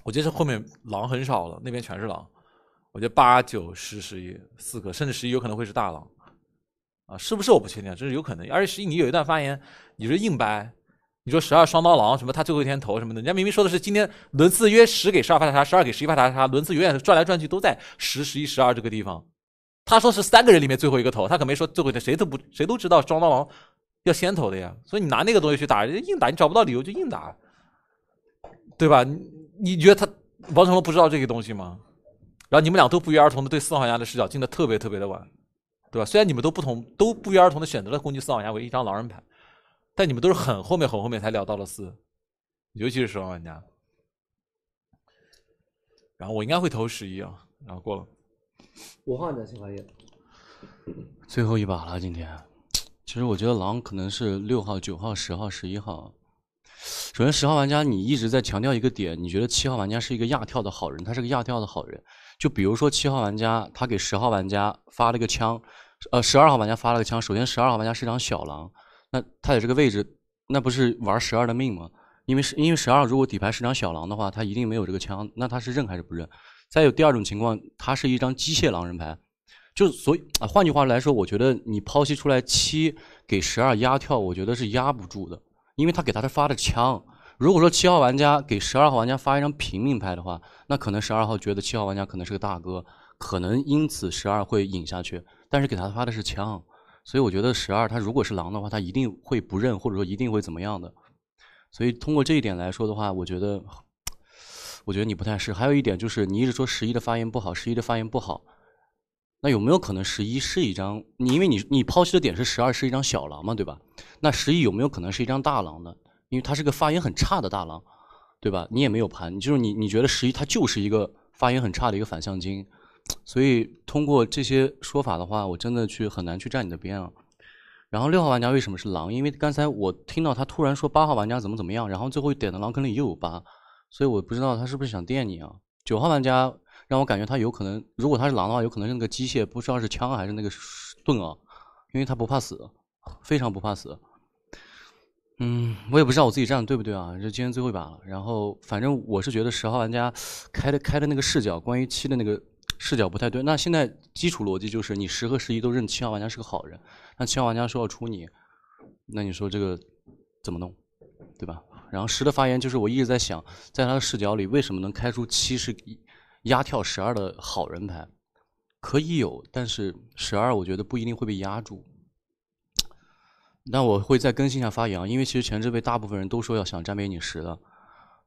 我觉得后面狼很少了，那边全是狼。我觉得八九十十一四个，甚至十一有可能会是大狼。啊，是不是我不确定，这是有可能。而且十一，你有一段发言，你说硬掰，你说十二双刀狼什么，他最后一天投什么的，人家明明说的是今天轮次约十给十二发啥，十二给十一发大啥，轮次永远转来转去都在十、十一、十二这个地方。他说是三个人里面最后一个投，他可没说最后一天谁都不谁都知道双刀狼要先投的呀。所以你拿那个东西去打，硬打，你找不到理由就硬打，对吧？你觉得他王成龙不知道这个东西吗？然后你们俩都不约而同的对四号玩家的视角进的特别特别的晚。对吧？虽然你们都不同，都不约而同的选择了攻击四家为一张狼人牌，但你们都是很后面很后面才聊到了四，尤其是十号玩家。然后我应该会投十一啊，然后过了。五号你的秦发玉，最后一把了今天。其实我觉得狼可能是六号、九号、十号、十一号。首先，十号玩家你一直在强调一个点，你觉得七号玩家是一个亚跳的好人，他是个亚跳的好人。就比如说七号玩家他给十号玩家发了个枪。呃，十二号玩家发了个枪。首先，十二号玩家是张小狼，那他在这个位置，那不是玩十二的命吗？因为是因为十二如果底牌是张小狼的话，他一定没有这个枪。那他是认还是不认？再有第二种情况，他是一张机械狼人牌，就所以啊，换句话来说，我觉得你剖析出来七给十二压跳，我觉得是压不住的，因为他给他的发的枪。如果说七号玩家给十二号玩家发一张平民牌的话，那可能十二号觉得七号玩家可能是个大哥，可能因此十二会引下去。但是给他发的是枪，所以我觉得十二他如果是狼的话，他一定会不认，或者说一定会怎么样的。所以通过这一点来说的话，我觉得，我觉得你不太是。还有一点就是，你一直说十一的发言不好，十一的发言不好，那有没有可能十一是一张你因为你你抛弃的点是十二是一张小狼嘛，对吧？那十一有没有可能是一张大狼呢？因为他是个发言很差的大狼，对吧？你也没有盘，就是你你觉得十一他就是一个发言很差的一个反向金。所以通过这些说法的话，我真的去很难去站你的边啊。然后六号玩家为什么是狼？因为刚才我听到他突然说八号玩家怎么怎么样，然后最后点的狼坑里又有八，所以我不知道他是不是想电你啊。九号玩家让我感觉他有可能，如果他是狼的话，有可能是那个机械，不知道是枪还是那个盾啊，因为他不怕死，非常不怕死。嗯，我也不知道我自己站的对不对啊，这今天最后一把了。然后反正我是觉得十号玩家开的开的那个视角，关于七的那个。视角不太对，那现在基础逻辑就是你十和十一都认七号玩家是个好人，那七号玩家说要出你，那你说这个怎么弄，对吧？然后十的发言就是我一直在想，在他的视角里为什么能开出七是一压跳十二的好人牌，可以有，但是十二我觉得不一定会被压住。那我会再更新一下发言啊，因为其实前置位大部分人都说要想站边你十的，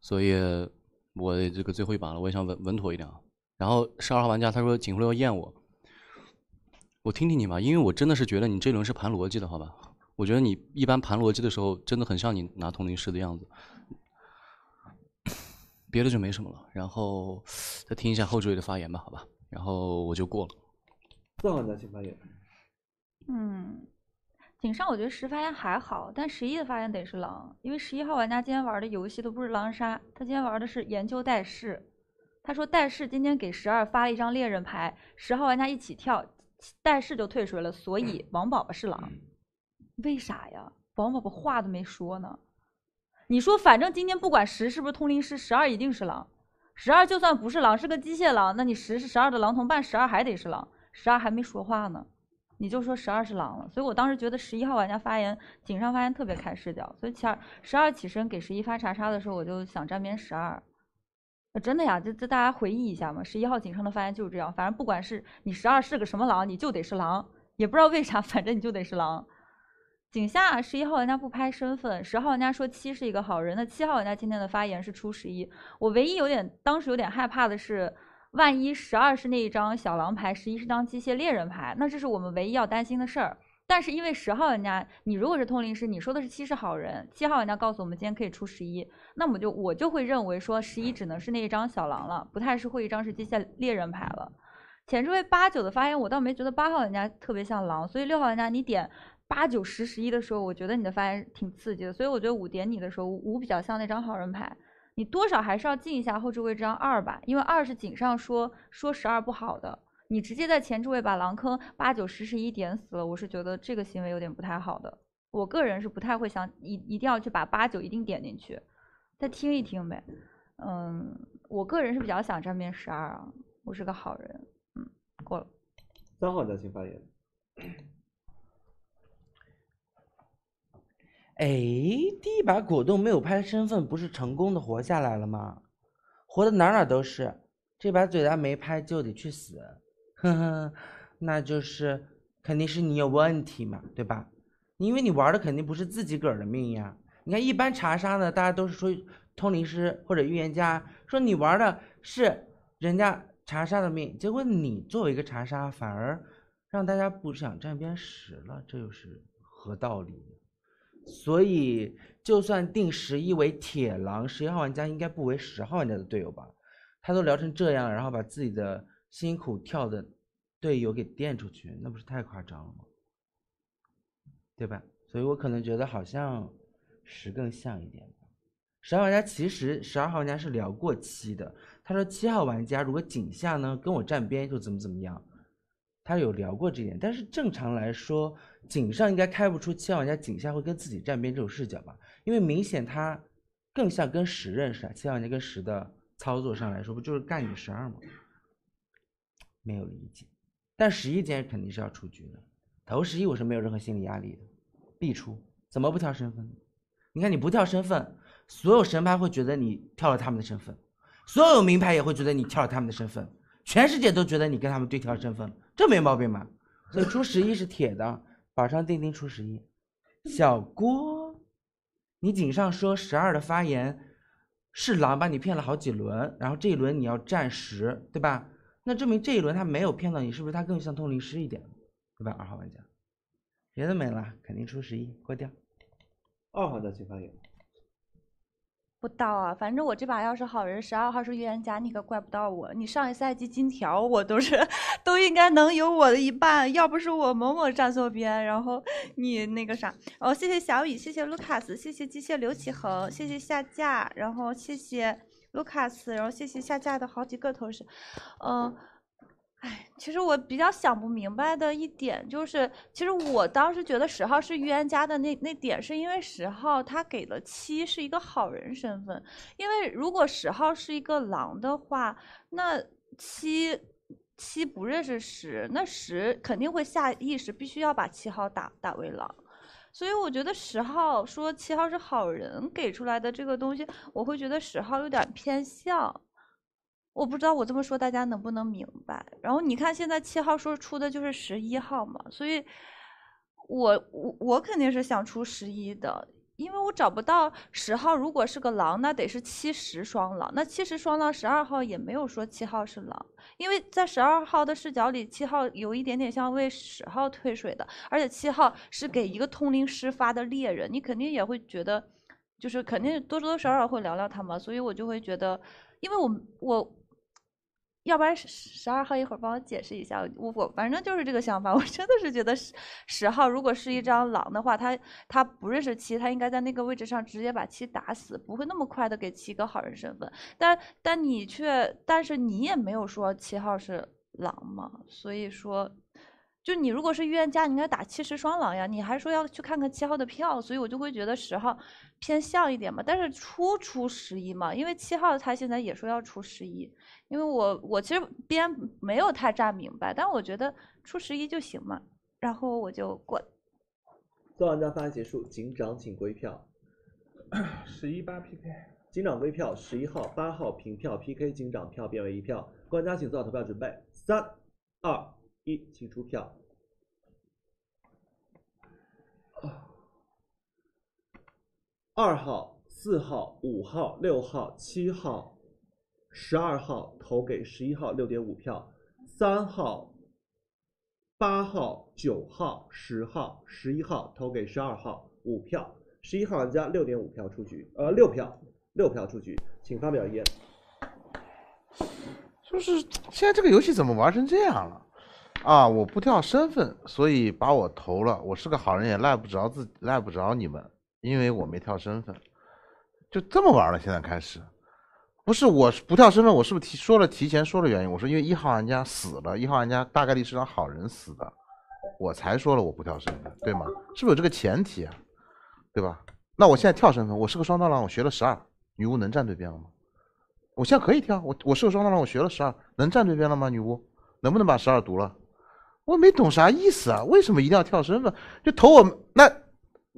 所以我这个最后一把了，我也想稳稳妥一点啊。然后十二号玩家他说警徽要验我，我听听你吧，因为我真的是觉得你这轮是盘逻辑的，好吧？我觉得你一般盘逻辑的时候真的很像你拿通灵师的样子，别的就没什么了。然后再听一下后置位的发言吧，好吧？然后我就过了。四号玩家请发言。嗯，井上我觉得十发言还好，但十一的发言得是狼，因为十一号玩家今天玩的游戏都不是狼人杀，他今天玩的是研究代式。他说：“戴氏今天给十二发了一张猎人牌，十号玩家一起跳，戴氏就退出了。所以 [clears throat] 王宝宝是狼，为啥呀？王宝宝话都没说呢。你说，反正今天不管十是不是通灵师，十二一定是狼。十二就算不是狼，是个机械狼，那你十是十二的狼同伴，十二还得是狼。十二还没说话呢，你就说十二是狼了。所以我当时觉得十一号玩家发言，井上发言特别开视角。所以其二十二起身给十一发查杀的时候，我就想站边十二。”真的呀，这这大家回忆一下嘛。十一号井上的发言就是这样，反正不管是你十二是个什么狼，你就得是狼。也不知道为啥，反正你就得是狼。井下十一号人家不拍身份，十号人家说七是一个好人。那七号人家今天的发言是出十一。我唯一有点当时有点害怕的是，万一十二是那一张小狼牌，十一是当机械猎人牌，那这是我们唯一要担心的事儿。但是因为十号玩家，你如果是通灵师，你说的是七是好人，七号玩家告诉我们今天可以出十一，那我就我就会认为说十一只能是那一张小狼了，不太是会一张是机械猎人牌了。前置位八九的发言，我倒没觉得八号玩家特别像狼，所以六号玩家你点八九十十一的时候，我觉得你的发言挺刺激的，所以我觉得五点你的时候，五比较像那张好人牌，你多少还是要进一下后置位这张二吧，因为二是井上说说十二不好的。你直接在前置位把狼坑八九十十一点死了，我是觉得这个行为有点不太好的。我个人是不太会想一一定要去把八九一定点进去，再听一听呗。嗯，我个人是比较想站边十二啊，我是个好人。嗯，过了。三号家请发言。[coughs] 哎，第一把果冻没有拍身份，不是成功的活下来了吗？活的哪哪都是。这把嘴他没拍就得去死。哼，哼，那就是肯定是你有问题嘛，对吧？因为你玩的肯定不是自己个儿的命呀。你看，一般查杀呢，大家都是说通灵师或者预言家，说你玩的是人家查杀的命，结果你作为一个查杀，反而让大家不想站边十了，这又是何道理？所以，就算定十一为铁狼，十一号玩家应该不为十号玩家的队友吧？他都聊成这样，然后把自己的。辛苦跳的队友给垫出去，那不是太夸张了吗？对吧？所以我可能觉得好像十更像一点吧。十二玩家其实十二号玩家是聊过七的，他说七号玩家如果井下呢跟我站边就怎么怎么样，他有聊过这点。但是正常来说，井上应该开不出七号玩家井下会跟自己站边这种视角吧？因为明显他更像跟十认识，七号玩家跟十的操作上来说不就是干你十二吗？没有理解。但十一间肯定是要出局的。投十一我是没有任何心理压力的，必出。怎么不跳身份？你看你不跳身份，所有神牌会觉得你跳了他们的身份，所有名牌也会觉得你跳了他们的身份，全世界都觉得你跟他们对跳身份，这没毛病吗？所以出十一是铁的，板上钉钉出十一。小郭，你井上说十二的发言是狼把你骗了好几轮，然后这一轮你要站十，对吧？那证明这一轮他没有骗到你，是不是他更像通灵师一点？对吧？二号玩家，别的没了，肯定出十一，过掉。二号的嘴发言。不到啊，反正我这把要是好人，十二号是预言家，你可怪不到我。你上一赛季金条我都是都应该能有我的一半，要不是我某某站错边，然后你那个啥。哦，谢谢小雨，谢谢卢卡斯，谢谢机械刘启恒，谢谢下架，然后谢谢。卢卡斯，然后谢谢下架的好几个同事，嗯，哎，其实我比较想不明白的一点就是，其实我当时觉得十号是预言家的那那点，是因为十号他给了七是一个好人身份，因为如果十号是一个狼的话，那七七不认识十，那十肯定会下意识必须要把七号打打为狼。所以我觉得十号说七号是好人给出来的这个东西，我会觉得十号有点偏向。我不知道我这么说大家能不能明白。然后你看现在七号说出的就是十一号嘛，所以我我我肯定是想出十一的。因为我找不到十号，如果是个狼，那得是七十双狼。那七十双狼，十二号也没有说七号是狼，因为在十二号的视角里，七号有一点点像为十号退水的，而且七号是给一个通灵师发的猎人，你肯定也会觉得，就是肯定多多少少会聊聊他嘛。所以我就会觉得，因为我我。要不然十十二号一会儿帮我解释一下，我反正就是这个想法，[laughs] 我真的是觉得十十号如果是一张狼的话，他他不认识七，他应该在那个位置上直接把七打死，不会那么快的给七个好人身份。但但你却，但是你也没有说七号是狼嘛，所以说。就你如果是预言家，你应该打七十双狼呀，你还说要去看看七号的票，所以我就会觉得十号偏向一点嘛。但是出出十一嘛，因为七号他现在也说要出十一，因为我我其实边没有太炸明白，但我觉得出十一就行嘛。然后我就过。做完家发言结束，警长请归票。[clears throat] 十一八 PK，警长归票，十一号八号平票 PK，警长票变为一票。观家请做好投票准备，三二。一，请出票。二号、四号、五号、六号、七号、十二号投给十一号六点五票，三号、八号、九号、十号、十一号投给十二号五票，十一号玩家六点五票出局，呃，六票，六票出局，请发表意见。就是现在这个游戏怎么玩成这样了？啊，我不跳身份，所以把我投了。我是个好人，也赖不着自己，赖不着你们，因为我没跳身份。就这么玩了，现在开始，不是我不跳身份，我是不是提说了提前说的原因？我说因为一号玩家死了，一号玩家大概率是张好人死的，我才说了我不跳身份，对吗？是不是有这个前提啊？对吧？那我现在跳身份，我是个双刀狼，我学了十二，女巫能站对边了吗？我现在可以跳，我我是个双刀狼，我学了十二，能站对边了吗？女巫能不能把十二读了？我没懂啥意思啊？为什么一定要跳身份？就投我那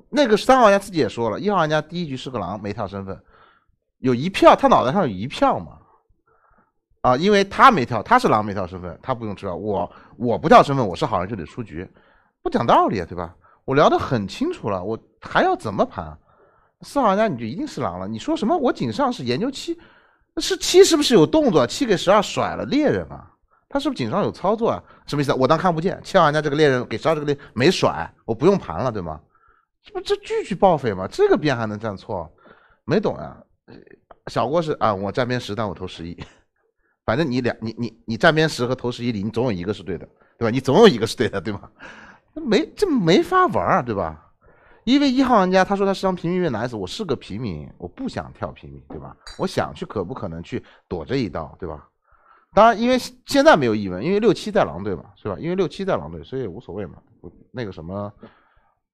那个三号玩家自己也说了，一号玩家第一局是个狼，没跳身份，有一票，他脑袋上有一票嘛？啊，因为他没跳，他是狼没跳身份，他不用知道我，我不跳身份，我是好人就得出局，不讲道理啊，对吧？我聊得很清楚了，我还要怎么盘？四号玩家你就一定是狼了？你说什么？我井上是研究七，那是七是不是有动作？七给十二甩了猎人啊？他是不是井上有操作啊？什么意思我当看不见，七号玩家这个猎人给二这个猎没甩，我不用盘了，对吗？这不这句句报废吗？这个边还能站错？没懂啊？小郭是啊，我站边十，但我投十一，反正你俩你你你站边十和投十一里，你总有一个是对的，对吧？你总有一个是对的，对吗？没这没法玩儿，对吧？因为一号玩家他说他是张平民越难 S，我是个平民，我不想跳平民，对吧？我想去，可不可能去躲这一刀，对吧？当然，因为现在没有疑问，因为六七在狼队嘛，是吧？因为六七在狼队，所以无所谓嘛。那个什么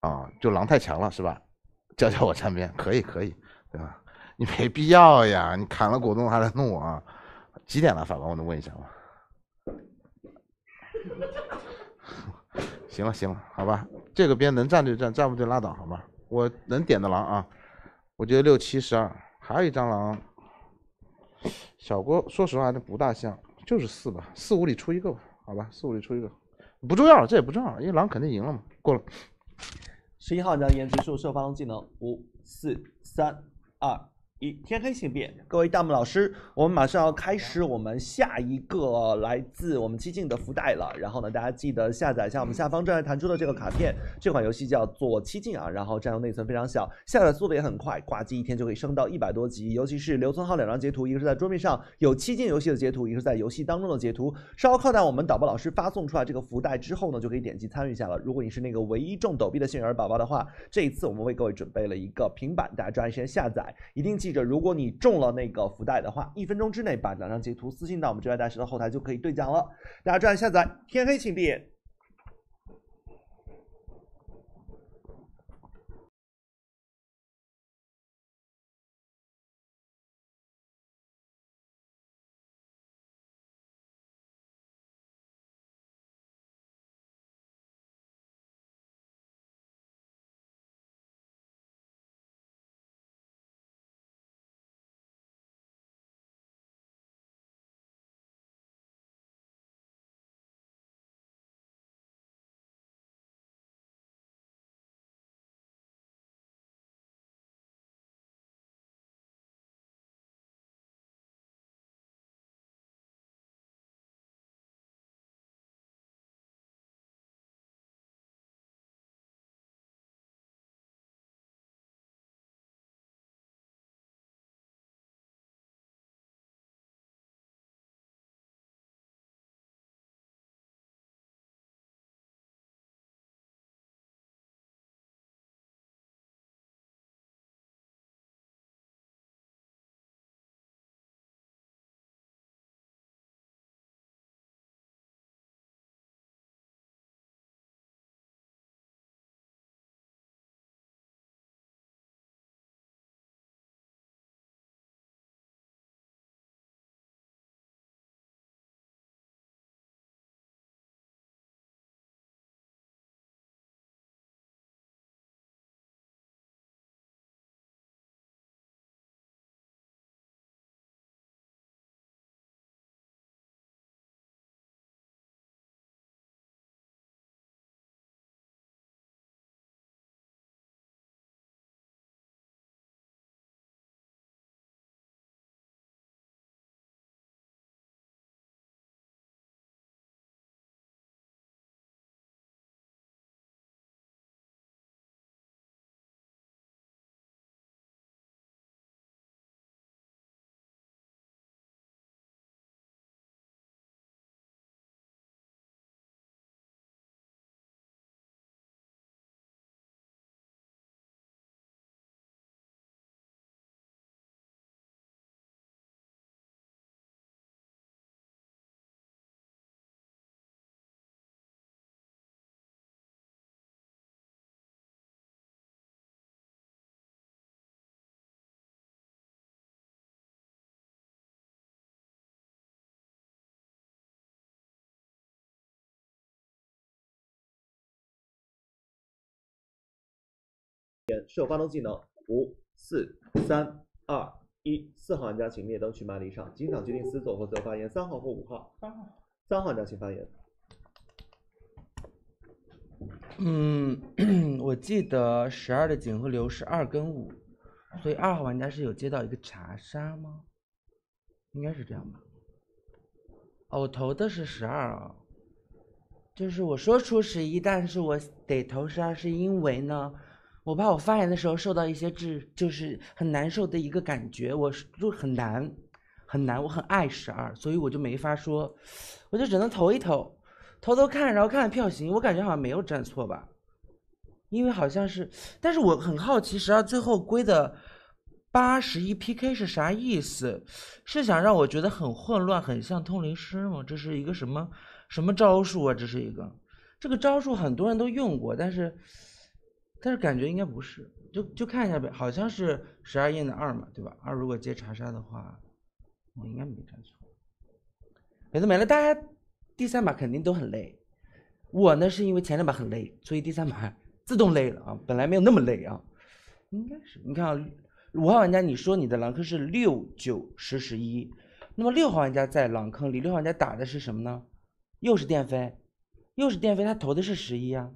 啊，就狼太强了，是吧？教教我站边，可以可以，对吧？你没必要呀，你砍了果冻还在弄我。啊？几点了，法官？我能问一下吗？行了行了，好吧，这个边能站就站，站不就拉倒，好吧？我能点的狼啊，我觉得六七十二，还有一张狼，小郭，说实话，这不大像。就是四吧，四五里出一个吧，好吧，四五里出一个，不重要了，这也不重要了，因为狼肯定赢了嘛，过了。十一号人延迟术释放技能，五四三二。一天黑，性变，各位大幕老师，我们马上要开始我们下一个来自我们七进的福袋了。然后呢，大家记得下载一下我们下方正在弹出的这个卡片，这款游戏叫做七进啊，然后占用内存非常小，下载速度也很快，挂机一天就可以升到一百多级。尤其是留存好两张截图，一个是在桌面上有七进游戏的截图，一个是在游戏当中的截图。稍靠在我们导播老师发送出来这个福袋之后呢，就可以点击参与一下了。如果你是那个唯一中抖币的幸运儿宝宝的话，这一次我们为各位准备了一个平板，大家抓紧时间下载，一定。记着，如果你中了那个福袋的话，一分钟之内把两张截图私信到我们之外大师的后台，就可以兑奖了。大家注意下载，天黑请闭眼。是有发动技能，五四三二一，四号玩家请灭灯去牌离场。警长决定死走或则发言，三号或五号。三号，三号玩家请发言。嗯，我记得十二的警和流是二跟五，所以二号玩家是有接到一个查杀吗？应该是这样吧。哦，我投的是十二啊，就是我说出十一，但是我得投十二，是因为呢？我怕我发言的时候受到一些制，就是很难受的一个感觉，我就很难，很难。我很爱十二，所以我就没法说，我就只能投一投，投投看，然后看票型。我感觉好像没有站错吧，因为好像是。但是我很好奇，十二最后归的八十一 PK 是啥意思？是想让我觉得很混乱，很像通灵师吗？这是一个什么什么招数啊？这是一个，这个招数很多人都用过，但是。但是感觉应该不是，就就看一下呗，好像是十二燕的二嘛，对吧？二如果接查杀的话，我应该没看错。没了没了，大家第三把肯定都很累。我呢是因为前两把很累，所以第三把 [laughs] 自动累了啊，本来没有那么累啊。应该是，你看啊，五号玩家你说你的狼坑是六九十十一，那么六号玩家在狼坑里，六号玩家打的是什么呢？又是电飞，又是电飞，他投的是十一啊。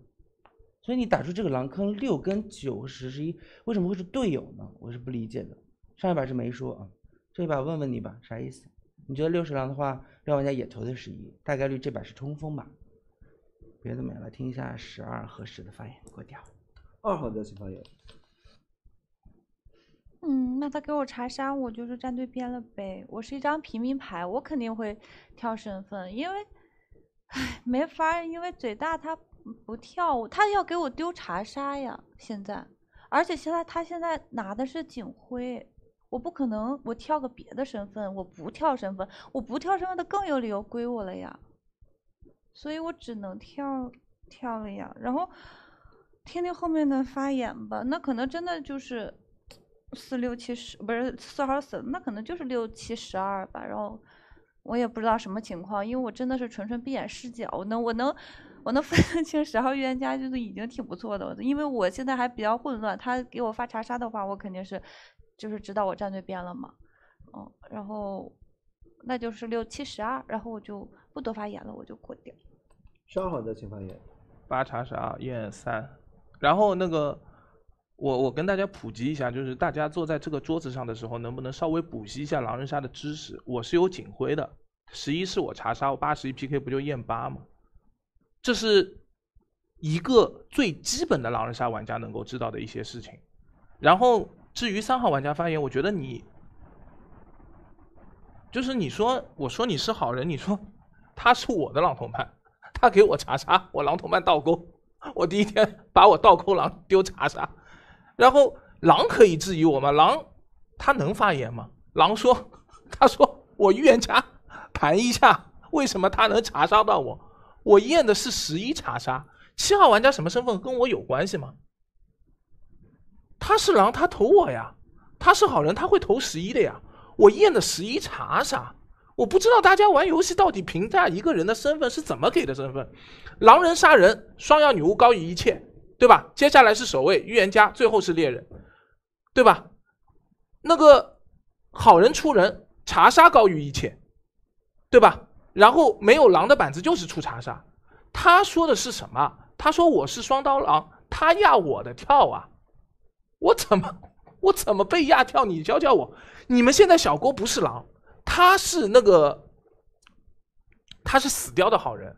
所以你打出这个狼坑六跟九十十一为什么会是队友呢？我是不理解的。上一把是没说啊，这一把问问你吧，啥意思？你觉得六十狼的话，六玩家也投的十一，大概率这把是冲锋吧？别的没了，听一下十二和十的发言，过掉。二号的次发言。嗯，那他给我查杀，我就是站队边了呗。我是一张平民牌，我肯定会跳身份，因为，唉，没法，因为嘴大他。不跳，他要给我丢查杀呀！现在，而且现在他现在拿的是警徽，我不可能我跳个别的身份，我不跳身份，我不跳身份，他更有理由归我了呀！所以我只能跳跳了呀！然后听听后面的发言吧，那可能真的就是四六七十，不是四号死那可能就是六七十二吧。然后我也不知道什么情况，因为我真的是纯纯闭眼视角，我能我能。我能分得清十号预言家就是已经挺不错的，因为我现在还比较混乱。他给我发查杀的话，我肯定是，就是知道我站对边了嘛。嗯，然后那就是六七十二，然后我就不多发言了，我就过掉。十二号再请发言，八查杀验三，然后那个我我跟大家普及一下，就是大家坐在这个桌子上的时候，能不能稍微补习一下狼人杀的知识？我是有警徽的，十一是我查杀八十一 PK 不就验八吗？这是一个最基本的狼人杀玩家能够知道的一些事情。然后至于三号玩家发言，我觉得你就是你说我说你是好人，你说他是我的狼同伴，他给我查杀，我狼同伴倒钩，我第一天把我倒钩狼丢查杀，然后狼可以质疑我吗？狼他能发言吗？狼说他说我预言家盘一下，为什么他能查杀到我？我验的是十一查杀，七号玩家什么身份跟我有关系吗？他是狼，他投我呀。他是好人，他会投十一的呀。我验的十一查杀，我不知道大家玩游戏到底评价一个人的身份是怎么给的身份。狼人杀人，双妖女巫高于一切，对吧？接下来是守卫、预言家，最后是猎人，对吧？那个好人出人，查杀高于一切，对吧？然后没有狼的板子就是出查杀，他说的是什么？他说我是双刀狼，他压我的跳啊，我怎么 [laughs] 我怎么被压跳？你教教我。你们现在小郭不是狼，他是那个他是死掉的好人，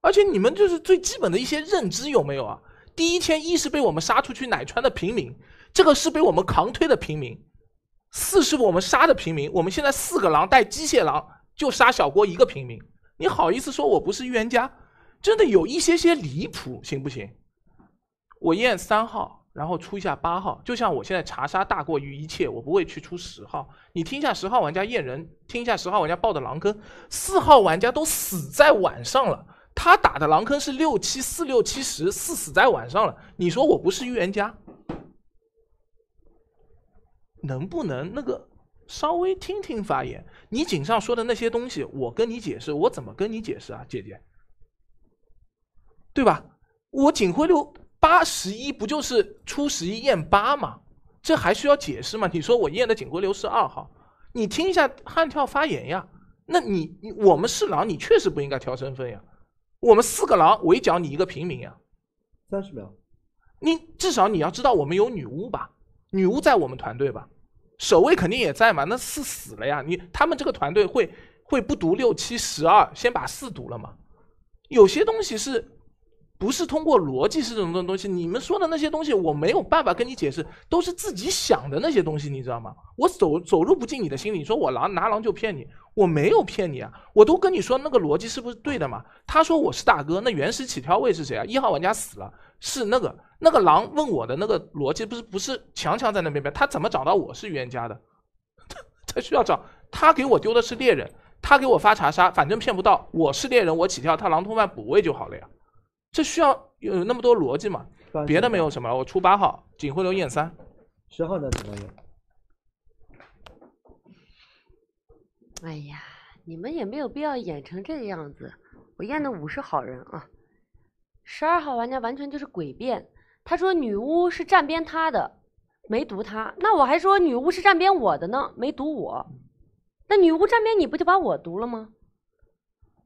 而且你们就是最基本的一些认知有没有啊？第一天一是被我们杀出去奶川的平民，这个是被我们扛推的平民，四是我们杀的平民，我们现在四个狼带机械狼。就杀小郭一个平民，你好意思说我不是预言家？真的有一些些离谱，行不行？我验三号，然后出一下八号，就像我现在查杀大过于一切，我不会去出十号。你听一下十号玩家验人，听一下十号玩家报的狼坑，四号玩家都死在晚上了，他打的狼坑是六七四六七十，四死在晚上了。你说我不是预言家，能不能那个？稍微听听发言，你警上说的那些东西，我跟你解释，我怎么跟你解释啊，姐姐？对吧？我警徽六八十一不就是初十一验八吗？这还需要解释吗？你说我验的警徽六是二号，你听一下悍跳发言呀。那你我们是狼，你确实不应该挑身份呀。我们四个狼围剿你一个平民呀。三十秒，你至少你要知道我们有女巫吧？女巫在我们团队吧？守卫肯定也在嘛，那四死了呀！你他们这个团队会会不读六七十二，先把四读了吗？有些东西是，不是通过逻辑是种种东西？你们说的那些东西，我没有办法跟你解释，都是自己想的那些东西，你知道吗？我走走入不进你的心里，你说我狼拿狼就骗你。我没有骗你啊，我都跟你说那个逻辑是不是对的嘛？他说我是大哥，那原始起跳位是谁啊？一号玩家死了，是那个那个狼问我的那个逻辑不是不是强强在那边边，他怎么找到我是预言家的？[laughs] 他需要找他给我丢的是猎人，他给我发查杀，反正骗不到，我是猎人，我起跳，他狼同伴补位就好了呀，这需要有那么多逻辑嘛？别的没有什么，我出八号警徽流验三，十号呢？哎呀，你们也没有必要演成这个样子。我验的五是好人啊，十二号玩家完全就是诡辩。他说女巫是站边他的，没毒他。那我还说女巫是站边我的呢，没毒我。那女巫站边你不就把我毒了吗？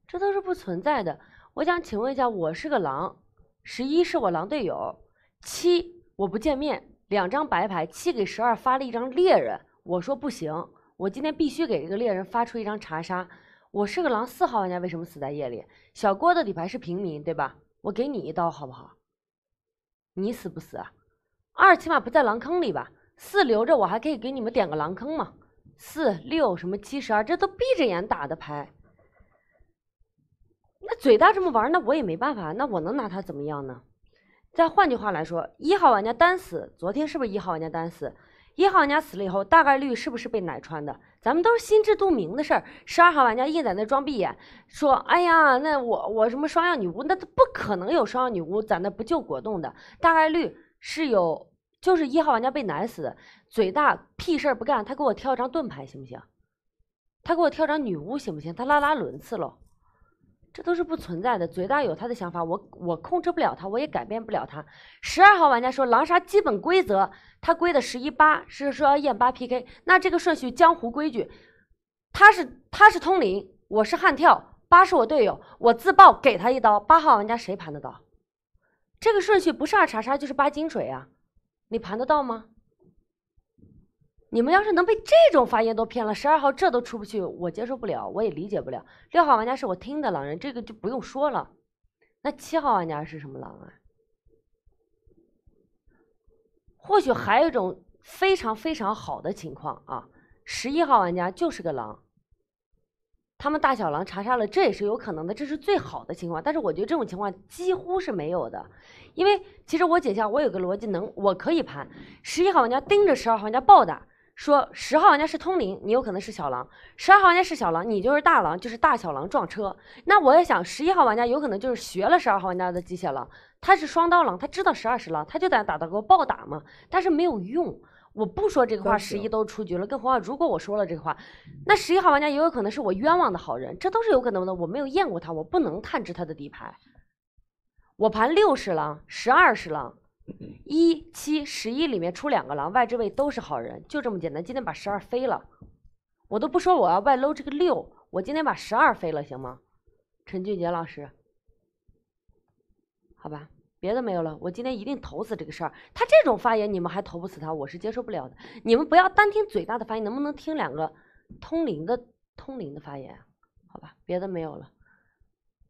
这都是不存在的。我想请问一下，我是个狼，十一是我狼队友，七我不见面，两张白牌，七给十二发了一张猎人，我说不行。我今天必须给这个猎人发出一张查杀。我是个狼四号玩家，为什么死在夜里？小郭的底牌是平民，对吧？我给你一刀，好不好？你死不死啊？二起码不在狼坑里吧？四留着，我还可以给你们点个狼坑嘛？四六什么七十二，这都闭着眼打的牌。那嘴大这么玩，那我也没办法。那我能拿他怎么样呢？再换句话来说，一号玩家单死，昨天是不是一号玩家单死？一号玩家死了以后，大概率是不是被奶穿的？咱们都是心知肚明的事儿。十二号玩家硬在那装闭眼，说：“哎呀，那我我什么双药女巫，那不可能有双药女巫在那不救果冻的。大概率是有，就是一号玩家被奶死嘴大屁事儿不干，他给我跳张盾牌行不行？他给我跳张女巫行不行？他拉拉轮次喽。”这都是不存在的，嘴大有他的想法，我我控制不了他，我也改变不了他。十二号玩家说狼杀基本规则，他归的十一八是说验八 PK，那这个顺序江湖规矩，他是他是通灵，我是悍跳，八是我队友，我自爆给他一刀，八号玩家谁盘得到？这个顺序不是二查杀就是八金水啊，你盘得到吗？你们要是能被这种发言都骗了，十二号这都出不去，我接受不了，我也理解不了。六号玩家是我听的狼人，这个就不用说了。那七号玩家是什么狼啊？或许还有一种非常非常好的情况啊，十一号玩家就是个狼，他们大小狼查杀了，这也是有可能的，这是最好的情况。但是我觉得这种情况几乎是没有的，因为其实我解下我有个逻辑能我可以盘，十一号玩家盯着十二号玩家暴打。说十号玩家是通灵，你有可能是小狼；十二号玩家是小狼，你就是大狼，就是大小狼撞车。那我也想，十一号玩家有可能就是学了十二号玩家的机械狼，他是双刀狼，他知道十二是狼，他就在打的给我暴打嘛。但是没有用，我不说这个话，十一都出局了。更何况如果我说了这个话，那十一号玩家也有可能是我冤枉的好人，这都是有可能的。我没有验过他，我不能探知他的底牌。我盘六十狼，十二是狼。一七十一里面出两个狼，外置位都是好人，就这么简单。今天把十二飞了，我都不说我要外搂这个六，我今天把十二飞了，行吗？陈俊杰老师，好吧，别的没有了，我今天一定投死这个事儿。他这种发言你们还投不死他，我是接受不了的。你们不要单听嘴大的发言，能不能听两个通灵的通灵的发言？好吧，别的没有了，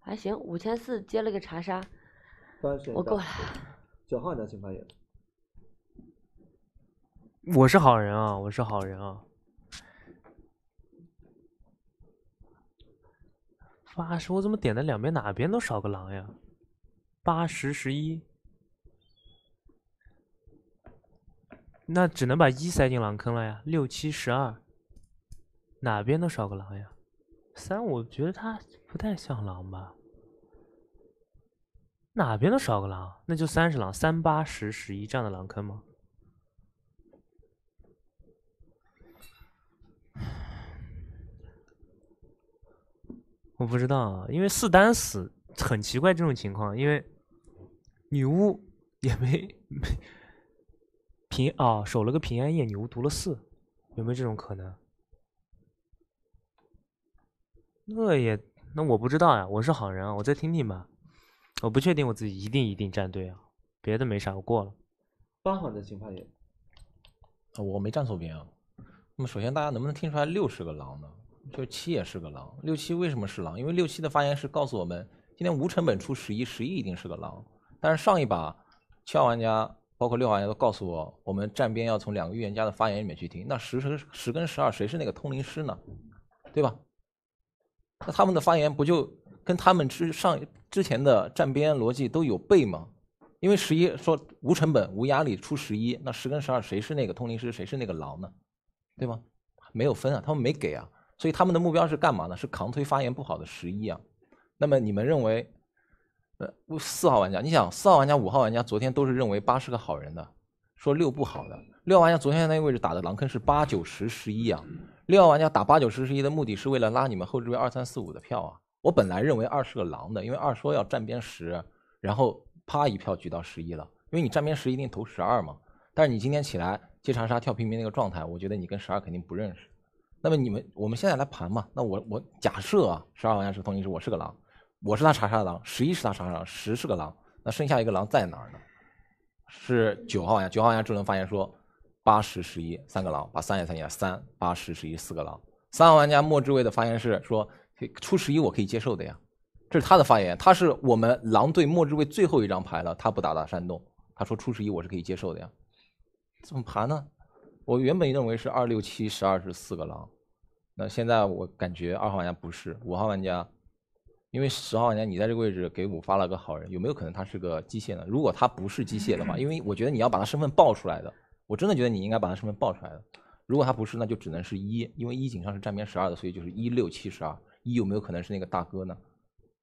还行，五千四接了个查杀，我够了。小号的秦凡野，我是好人啊，我是好人啊。八十，我怎么点的两边哪边都少个狼呀？八十十一，那只能把一塞进狼坑了呀。六七十二，哪边都少个狼呀？三，我觉得他不太像狼吧。哪边都少个狼，那就三十狼、三八十十一这样的狼坑吗？我不知道，啊，因为四单死很奇怪这种情况，因为女巫也没平啊，守了个平安夜，女巫读了四，有没有这种可能？那也那我不知道呀，我是好人，啊，我再听听吧。我不确定我自己一定一定站队啊，别的没啥，我过了。八号的情发也，我没站错边啊。那么首先大家能不能听出来六是个狼呢？就七也是个狼，六七为什么是狼？因为六七的发言是告诉我们，今天无成本出十一，十一一定是个狼。但是上一把七号玩家包括六号玩家都告诉我，我们站边要从两个预言家的发言里面去听。那十十十跟十二谁是那个通灵师呢？对吧？那他们的发言不就？跟他们之上之前的站边逻辑都有背吗？因为十一说无成本无压力出十一，那十跟十二谁是那个通灵师，谁是那个狼呢？对吗？没有分啊，他们没给啊。所以他们的目标是干嘛呢？是扛推发言不好的十一啊。那么你们认为，呃，四号玩家，你想四号玩家、五号玩家昨天都是认为八是个好人的，说六不好的。六号玩家昨天那个位置打的狼坑是八九十十一啊。六号玩家打八九十十一的目的是为了拉你们后置位二三四五的票啊。我本来认为二是个狼的，因为二说要站边十，然后啪一票举到十一了。因为你站边十一定投十二嘛，但是你今天起来接长沙跳平民那个状态，我觉得你跟十二肯定不认识。那么你们我们现在来盘嘛？那我我假设啊，十二玩家是通灵师，我是个狼，我是他杀的狼，十一是他查杀狼，十是个狼，那剩下一个狼在哪儿呢？是九号玩家。九号玩家智能发言说：八十、十一，三个狼，把三也参来三、八十、十一，四个狼。三号玩家莫志伟的发言是说。出十一我可以接受的呀，这是他的发言，他是我们狼队末置位最后一张牌了，他不打打山洞，他说出十一我是可以接受的呀，怎么盘呢？我原本认为是二六七十二是四个狼，那现在我感觉二号玩家不是五号玩家，因为十号玩家你在这个位置给五发了个好人，有没有可能他是个机械呢？如果他不是机械的话，因为我觉得你要把他身份爆出来的，我真的觉得你应该把他身份爆出来的，如果他不是，那就只能是一，因为一井上是站边十二的，所以就是一六七十二。一有没有可能是那个大哥呢？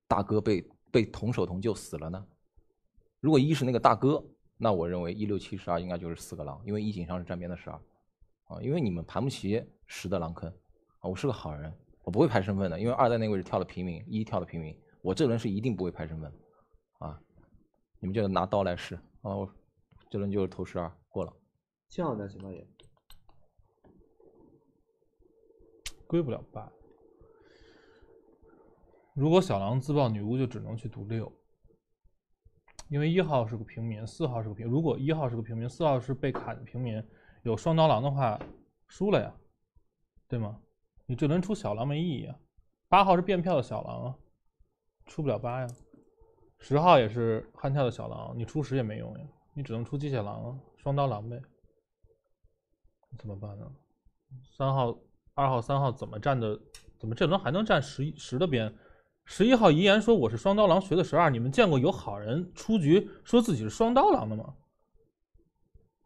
大哥被被同手同救死了呢？如果一是那个大哥，那我认为一六七十二应该就是四个狼，因为一井上是站边的十二，啊，因为你们盘不齐十的狼坑，啊，我是个好人，我不会排身份的，因为二代那个位置跳了平民，一跳了平民，我这轮是一定不会排身份，啊，你们就拿刀来试，啊，我这轮就是投十二过了，这样子情况也归不了八。如果小狼自爆，女巫就只能去赌六，因为一号是个平民，四号是个平。如果一号是个平民，四号是被砍的平民，有双刀狼的话，输了呀，对吗？你这轮出小狼没意义啊。八号是变票的小狼啊，出不了八呀。十号也是悍跳的小狼，你出十也没用呀，你只能出机械狼啊，双刀狼呗。怎么办呢？三号、二号、三号怎么站的？怎么这轮还能站十十的边？十一号遗言说我是双刀狼，学的十二。你们见过有好人出局说自己是双刀狼的吗？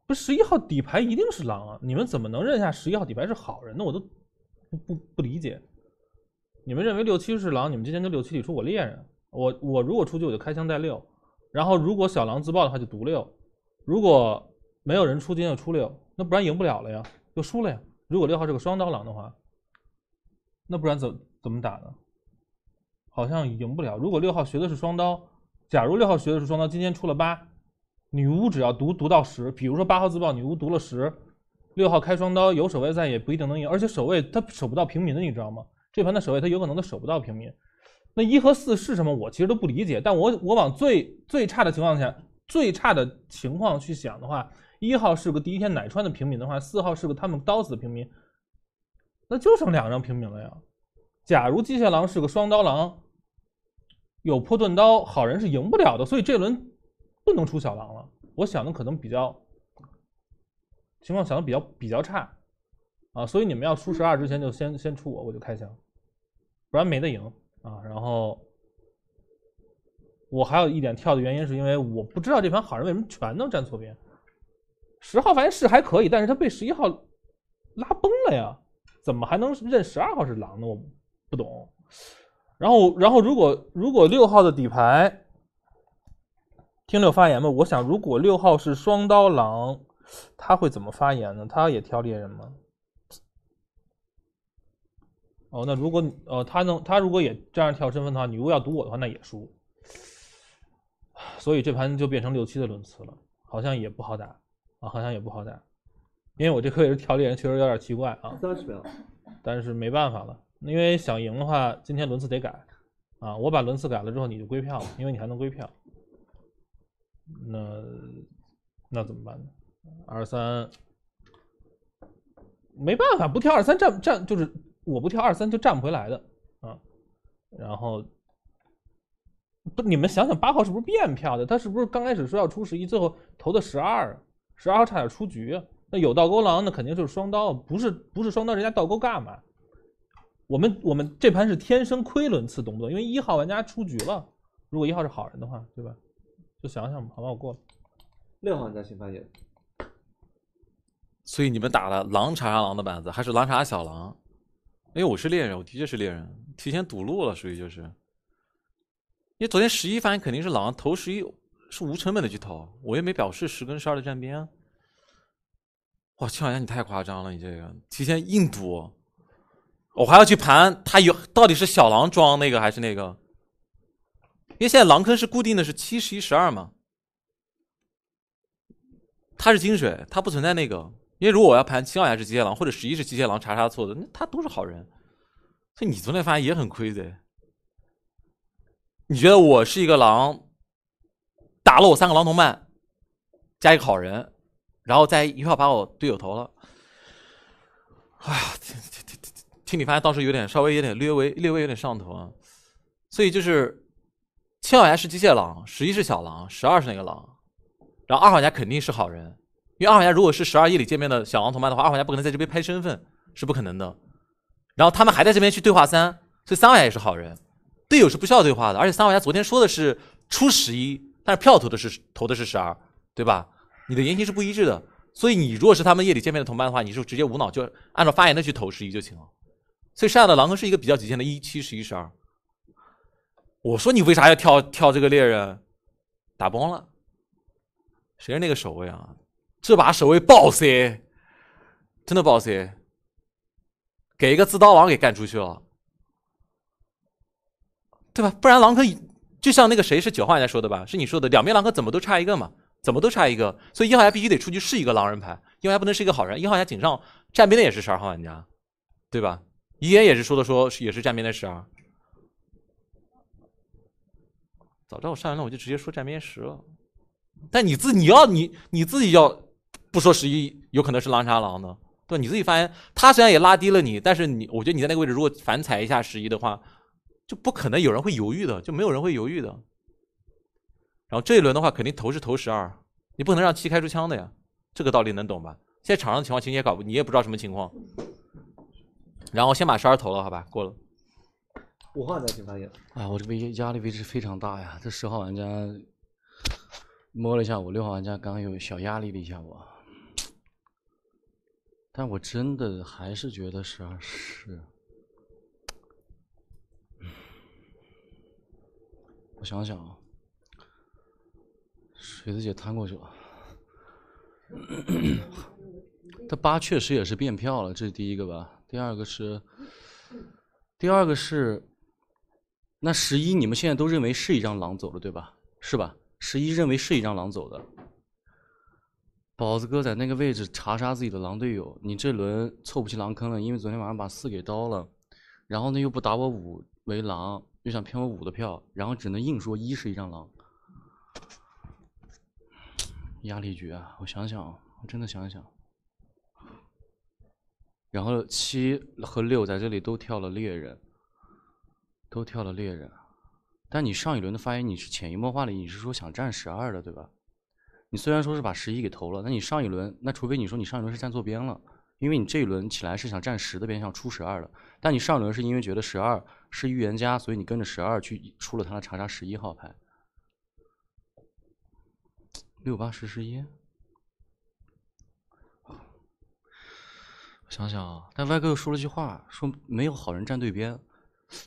不，十一号底牌一定是狼啊！你们怎么能认下十一号底牌是好人呢？我都不不不理解。你们认为六七是狼，你们今天就六七里出我猎人。我我如果出去我就开枪带六，然后如果小狼自爆的话就毒六，如果没有人出金就出六，那不然赢不了了呀，就输了呀。如果六号是个双刀狼的话，那不然怎怎么打呢？好像赢不了。如果六号学的是双刀，假如六号学的是双刀，今天出了八，女巫只要读读到十，比如说八号自爆，女巫读了十，六号开双刀，有守卫在也不一定能赢。而且守卫他守不到平民的，你知道吗？这盘的守卫他有可能都守不到平民。那一和四是什么？我其实都不理解。但我我往最最差的情况下，最差的情况去想的话，一号是个第一天奶穿的平民的话，四号是个他们刀子的平民，那就剩两张平民了呀。假如机械狼是个双刀狼。有破盾刀，好人是赢不了的，所以这轮不能出小狼了。我想的可能比较情况想的比较比较差啊，所以你们要出十二之前就先先出我，我就开枪，不然没得赢啊。然后我还有一点跳的原因是因为我不知道这盘好人为什么全能站错边。十号发现是还可以，但是他被十一号拉崩了呀，怎么还能认十二号是狼呢？我不懂。然后，然后如果如果六号的底牌听六发言吧，我想如果六号是双刀狼，他会怎么发言呢？他也挑猎人吗？哦，那如果呃，他能他如果也这样跳身份的话，女巫要赌我的话，那也输。所以这盘就变成六七的轮次了，好像也不好打啊，好像也不好打，因为我这颗也是跳猎人，确实有点奇怪啊。三十秒，但是没办法了。因为想赢的话，今天轮次得改，啊，我把轮次改了之后，你就归票了，因为你还能归票。那那怎么办呢？二三没办法，不跳二三站站就是我不跳二三就站不回来的啊。然后不，你们想想八号是不是变票的？他是不是刚开始说要出十一，最后投的十二？十二号差点出局，那有倒钩狼，那肯定就是双刀，不是不是双刀，人家倒钩干嘛？我们我们这盘是天生亏轮次动作，因为一号玩家出局了。如果一号是好人的话，对吧？就想想吧。好吧，我过了。六号玩家先发言。所以你们打了狼查杀狼的板子，还是狼查小狼？因为我是猎人，我的确是猎人，提前堵路了，属于就是。因为昨天十一发现肯定是狼，投十一是无成本的去投，我也没表示十跟十二的站边。哇，七号玩家你太夸张了，你这个提前硬堵。我还要去盘他有到底是小狼装那个还是那个？因为现在狼坑是固定的是七十一十二嘛。他是金水，他不存在那个。因为如果我要盘七二还是机械狼，或者十一是机械狼，查查错的，那他都是好人。所以你昨天发现也很亏的。你觉得我是一个狼，打了我三个狼同伴，加一个好人，然后再一票把我队友投了，哎呀，天。你发现当时有点稍微有点略微略微有点上头，啊。所以就是七号家是机械狼，十一是小狼，十二是那个狼，然后二号家肯定是好人，因为二号家如果是十二夜里见面的小狼同伴的话，二号家不可能在这边拍身份，是不可能的。然后他们还在这边去对话三，所以三号家也是好人，队友是不需要对话的。而且三号家昨天说的是出十一，但是票投的是投的是十二，对吧？你的言行是不一致的，所以你如果是他们夜里见面的同伴的话，你就直接无脑就按照发言的去投十一就行了。所以剩下的狼坑是一个比较极限的，一七十一十二。我说你为啥要跳跳这个猎人？打崩了，谁是那个守卫啊？这把守卫爆 C，真的爆 C，给一个自刀王给干出去了，对吧？不然狼可以就像那个谁是九号玩家说的吧？是你说的，两边狼坑怎么都差一个嘛？怎么都差一个，所以一号还必须得出去是一个狼人牌，一号还不能是一个好人。一号还警上站边的也是十二号玩家，对吧？遗言也是说的说也是站边的十啊，早知道我上来了，我就直接说站边十了。但你自你要你你自己要不说十一，有可能是狼杀狼呢？对吧？你自己发现他虽然也拉低了你，但是你我觉得你在那个位置如果反踩一下十一的话，就不可能有人会犹豫的，就没有人会犹豫的。然后这一轮的话，肯定投是投十二，你不能让七开出枪的呀，这个道理能懂吧？现在场上的情况实也搞不，你也不知道什么情况。然后先把十二投了，好吧，过了。五号玩家发言。哎，我这边压力位置非常大呀，这十号玩家摸了一下我，六号玩家刚有小压力了一下我，但我真的还是觉得十二是。我想想啊，水子姐摊过去了，他 [coughs] 八确实也是变票了，这是第一个吧。第二个是，第二个是，那十一你们现在都认为是一张狼走了对吧？是吧？十一认为是一张狼走的，宝子哥在那个位置查杀自己的狼队友，你这轮凑不齐狼坑了，因为昨天晚上把四给刀了，然后呢又不打我五为狼，又想骗我五的票，然后只能硬说一是一张狼，压力局啊！我想想，我真的想想。然后七和六在这里都跳了猎人，都跳了猎人。但你上一轮的发言，你是潜移默化里，你是说想占十二的，对吧？你虽然说是把十一给投了，那你上一轮，那除非你说你上一轮是站错边了，因为你这一轮起来是想占十的边，想出十二的。但你上轮是因为觉得十二是预言家，所以你跟着十二去出了他的查查十一号牌。六八十十一。想想啊，但歪哥又说了句话，说没有好人站对边，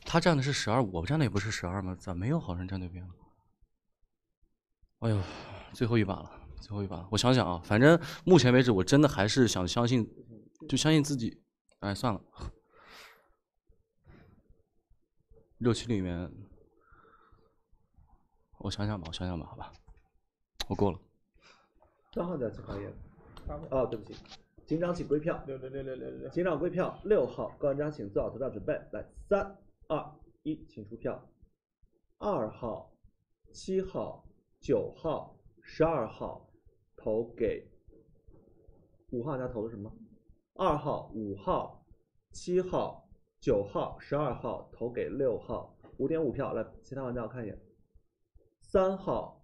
他站的是十二，我站的也不是十二吗？咋没有好人站对边了？哎呦，最后一把了，最后一把。了。我想想啊，反正目前为止，我真的还是想相信，就相信自己。哎，算了，六七里面，我想想吧，我想想吧，好吧，我过了。账号再次还原。哦，对不起。警长，请归票。六六六六六六。警长归票六号，各玩家请做好投票准备。来，三二一，请出票。二号、七号、九号、十二号投给五号玩家投的什么？二号、五号、七号、九号、十二号投给六号五点五票。来，其他玩家我看一眼。三号。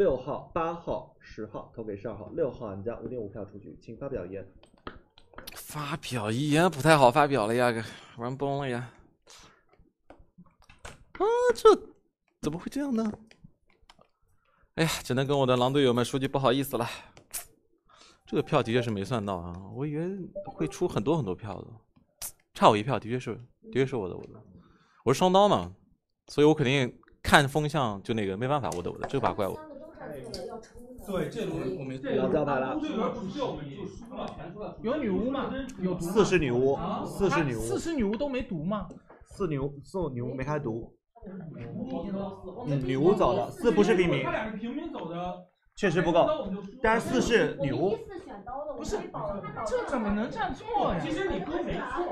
六号、八号、十号投给十二号。六号玩家五点五票出局，请发表遗言。发表遗言不太好发表了呀，玩崩了呀！啊，这怎么会这样呢？哎呀，只能跟我的狼队友们说句不好意思了。这个票的确是没算到啊，我以为会出很多很多票的，差我一票，的确是，的确是我的，我的，我是双刀嘛，所以我肯定看风向，就那个没办法，我的，我的，这把怪我。对，这轮我们要淘汰了。有女巫吗？四是女巫，四是女巫，四是女巫都没毒吗？四女巫，四女巫没开毒。嗯，女巫走了，四不是平民。他俩是平民走的，确实不够。但是四是女巫，不是，这怎么能站错呀？其实你哥没错。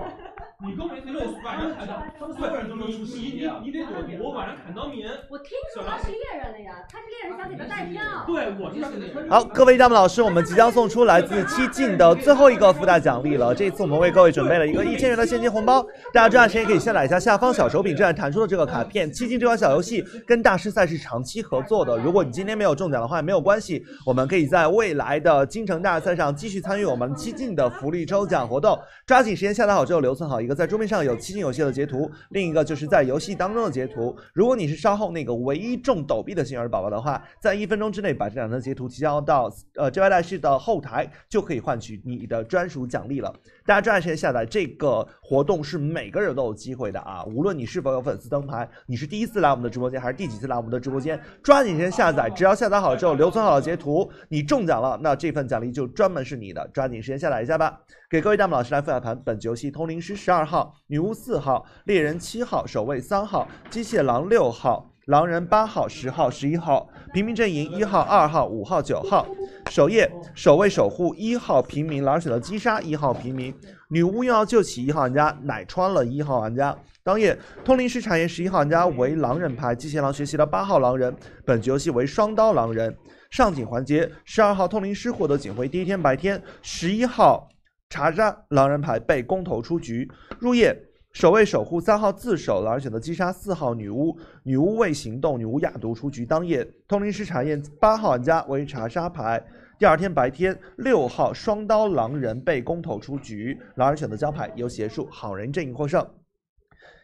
你根本就晚上砍到他们所有人都能出十亿，你你得躲我晚上砍刀你。我听说他是猎人了呀，他是猎人想给他带票。对，我就是那个。好，各位大幕老师，我们即将送出来自七进的最后一个附带奖励了。这次我们为各位准备了一个一千元的现金红包，大家抓紧时间可以下载一下下方小手柄正在弹出的这个卡片。七进这款小游戏跟大师赛是长期合作的，如果你今天没有中奖的话没有关系，我们可以在未来的京城大赛上继续参与我们七进的福利抽奖活动。抓紧时间下载好之后留存好。一个在桌面上有七星游戏的截图，另一个就是在游戏当中的截图。如果你是稍后那个唯一中斗币的幸运儿宝宝的话，在一分钟之内把这两张截图提交到呃 JY 大师的后台，就可以换取你的专属奖励了。大家抓紧时间下载，这个活动是每个人都有机会的啊！无论你是否有粉丝灯牌，你是第一次来我们的直播间还是第几次来我们的直播间，抓紧时间下载。只要下载好之后，留存好截图，你中奖了，那这份奖励就专门是你的。抓紧时间下载一下吧。给各位大幕老师来复盘，本局游戏通灵师十二号，女巫四号，猎人七号，守卫三号，机械狼六号，狼人八号，十号，十一号，平民阵营一号、二号、五号、九号。首夜，守卫守护一号平民，狼人选择击杀一号平民，女巫又要救起一号玩家，奶穿了一号玩家。当夜，通灵师产业十一号玩家为狼人牌，机械狼学习了八号狼人，本局游戏为双刀狼人。上警环节，十二号通灵师获得警徽。第一天白天，十一号。查杀狼人牌被公投出局。入夜，守卫守护三号自首，狼人选择击杀四号女巫。女巫未行动，女巫亚毒出局。当夜，通灵师查验八号玩家为查杀牌。第二天白天，六号双刀狼人被公投出局，狼人选择交牌，由邪术好人阵营获胜。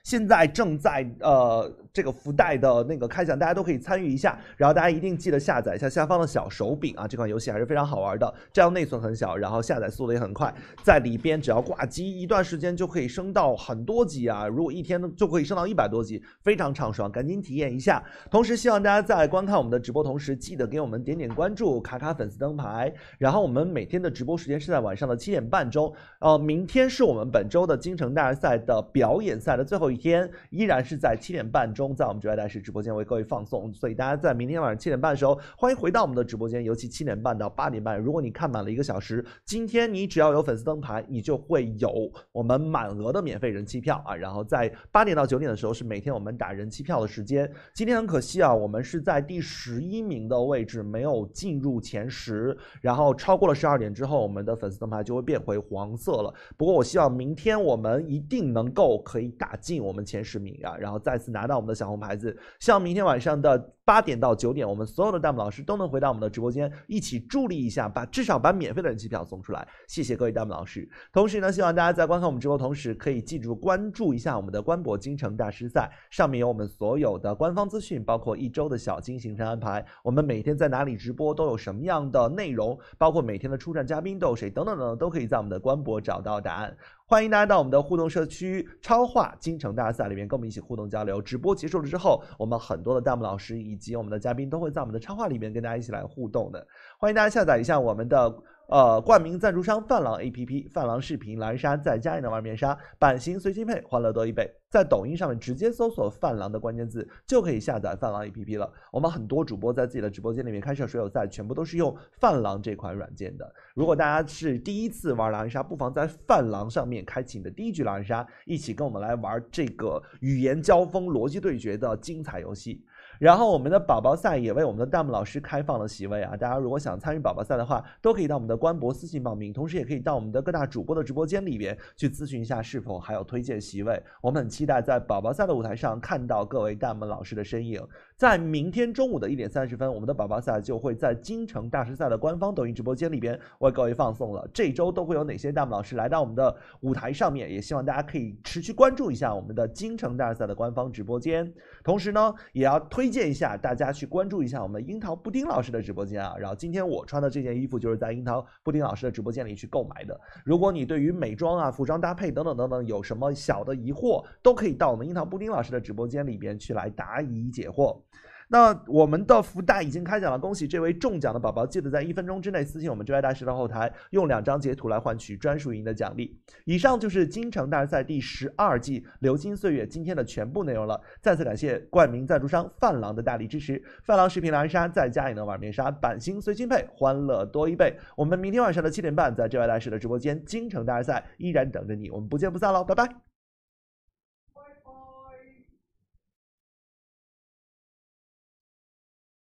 现在正在呃这个福袋的那个开奖，大家都可以参与一下。然后大家一定记得下载一下下方的小手柄啊，这款游戏还是非常好玩的，这样内存很小，然后下载速度也很快。在里边只要挂机一段时间就可以升到很多级啊，如果一天就可以升到一百多级，非常畅爽，赶紧体验一下。同时希望大家在观看我们的直播同时，记得给我们点点关注、卡卡粉丝灯牌。然后我们每天的直播时间是在晚上的七点半钟。呃，明天是我们本周的京城大赛的表演赛的最后一。天依然是在七点半钟，在我们九月台是直播间为各位放送，所以大家在明天晚上七点半的时候，欢迎回到我们的直播间。尤其七点半到八点半，如果你看满了一个小时，今天你只要有粉丝灯牌，你就会有我们满额的免费人气票啊。然后在八点到九点的时候是每天我们打人气票的时间。今天很可惜啊，我们是在第十一名的位置，没有进入前十。然后超过了十二点之后，我们的粉丝灯牌就会变回黄色了。不过我希望明天我们一定能够可以打进。我们前十名啊，然后再次拿到我们的小红牌子。希望明天晚上的八点到九点，我们所有的弹幕老师都能回到我们的直播间，一起助力一下，把至少把免费的人气票送出来。谢谢各位弹幕老师。同时呢，希望大家在观看我们直播同时，可以记住关注一下我们的官博“京城大师赛”，上面有我们所有的官方资讯，包括一周的小金行程安排，我们每天在哪里直播，都有什么样的内容，包括每天的出战嘉宾都有谁，等等等等，都可以在我们的官博找到答案。欢迎大家到我们的互动社区超话京城大赛里面跟我们一起互动交流。直播结束了之后，我们很多的弹幕老师以及我们的嘉宾都会在我们的超话里面跟大家一起来互动的。欢迎大家下载一下我们的。呃，冠名赞助商饭狼 APP，饭狼视频狼人杀，在家也能玩面纱，版型随心配，欢乐多一倍。在抖音上面直接搜索“饭狼”的关键字，就可以下载饭狼 APP 了。我们很多主播在自己的直播间里面开设水友赛，全部都是用饭狼这款软件的。如果大家是第一次玩狼人杀，不妨在饭狼上面开启你的第一局狼人杀，一起跟我们来玩这个语言交锋、逻辑对决的精彩游戏。然后，我们的宝宝赛也为我们的弹幕老师开放了席位啊！大家如果想参与宝宝赛的话，都可以到我们的官博私信报名，同时也可以到我们的各大主播的直播间里边去咨询一下是否还有推荐席位。我们很期待在宝宝赛的舞台上看到各位弹幕老师的身影。在明天中午的一点三十分，我们的宝宝赛就会在京城大师赛的官方抖音直播间里边为各位放送了。这周都会有哪些大幕老师来到我们的舞台上面？也希望大家可以持续关注一下我们的京城大赛的官方直播间。同时呢，也要推荐一下大家去关注一下我们的樱桃布丁老师的直播间啊。然后今天我穿的这件衣服就是在樱桃布丁老师的直播间里去购买的。如果你对于美妆啊、服装搭配等等等等有什么小的疑惑，都可以到我们樱桃布丁老师的直播间里边去来答疑解惑。那我们的福袋已经开奖了，恭喜这位中奖的宝宝！记得在一分钟之内私信我们 j 爱大师的后台，用两张截图来换取专属赢的奖励。以上就是京城大师赛第十二季《流星岁月》今天的全部内容了。再次感谢冠名赞助商范郎的大力支持。范郎品狼人杀在家也能玩面纱，版型随心配，欢乐多一倍。我们明天晚上的七点半，在 j 爱大师的直播间，京城大师赛依然等着你，我们不见不散喽，拜拜。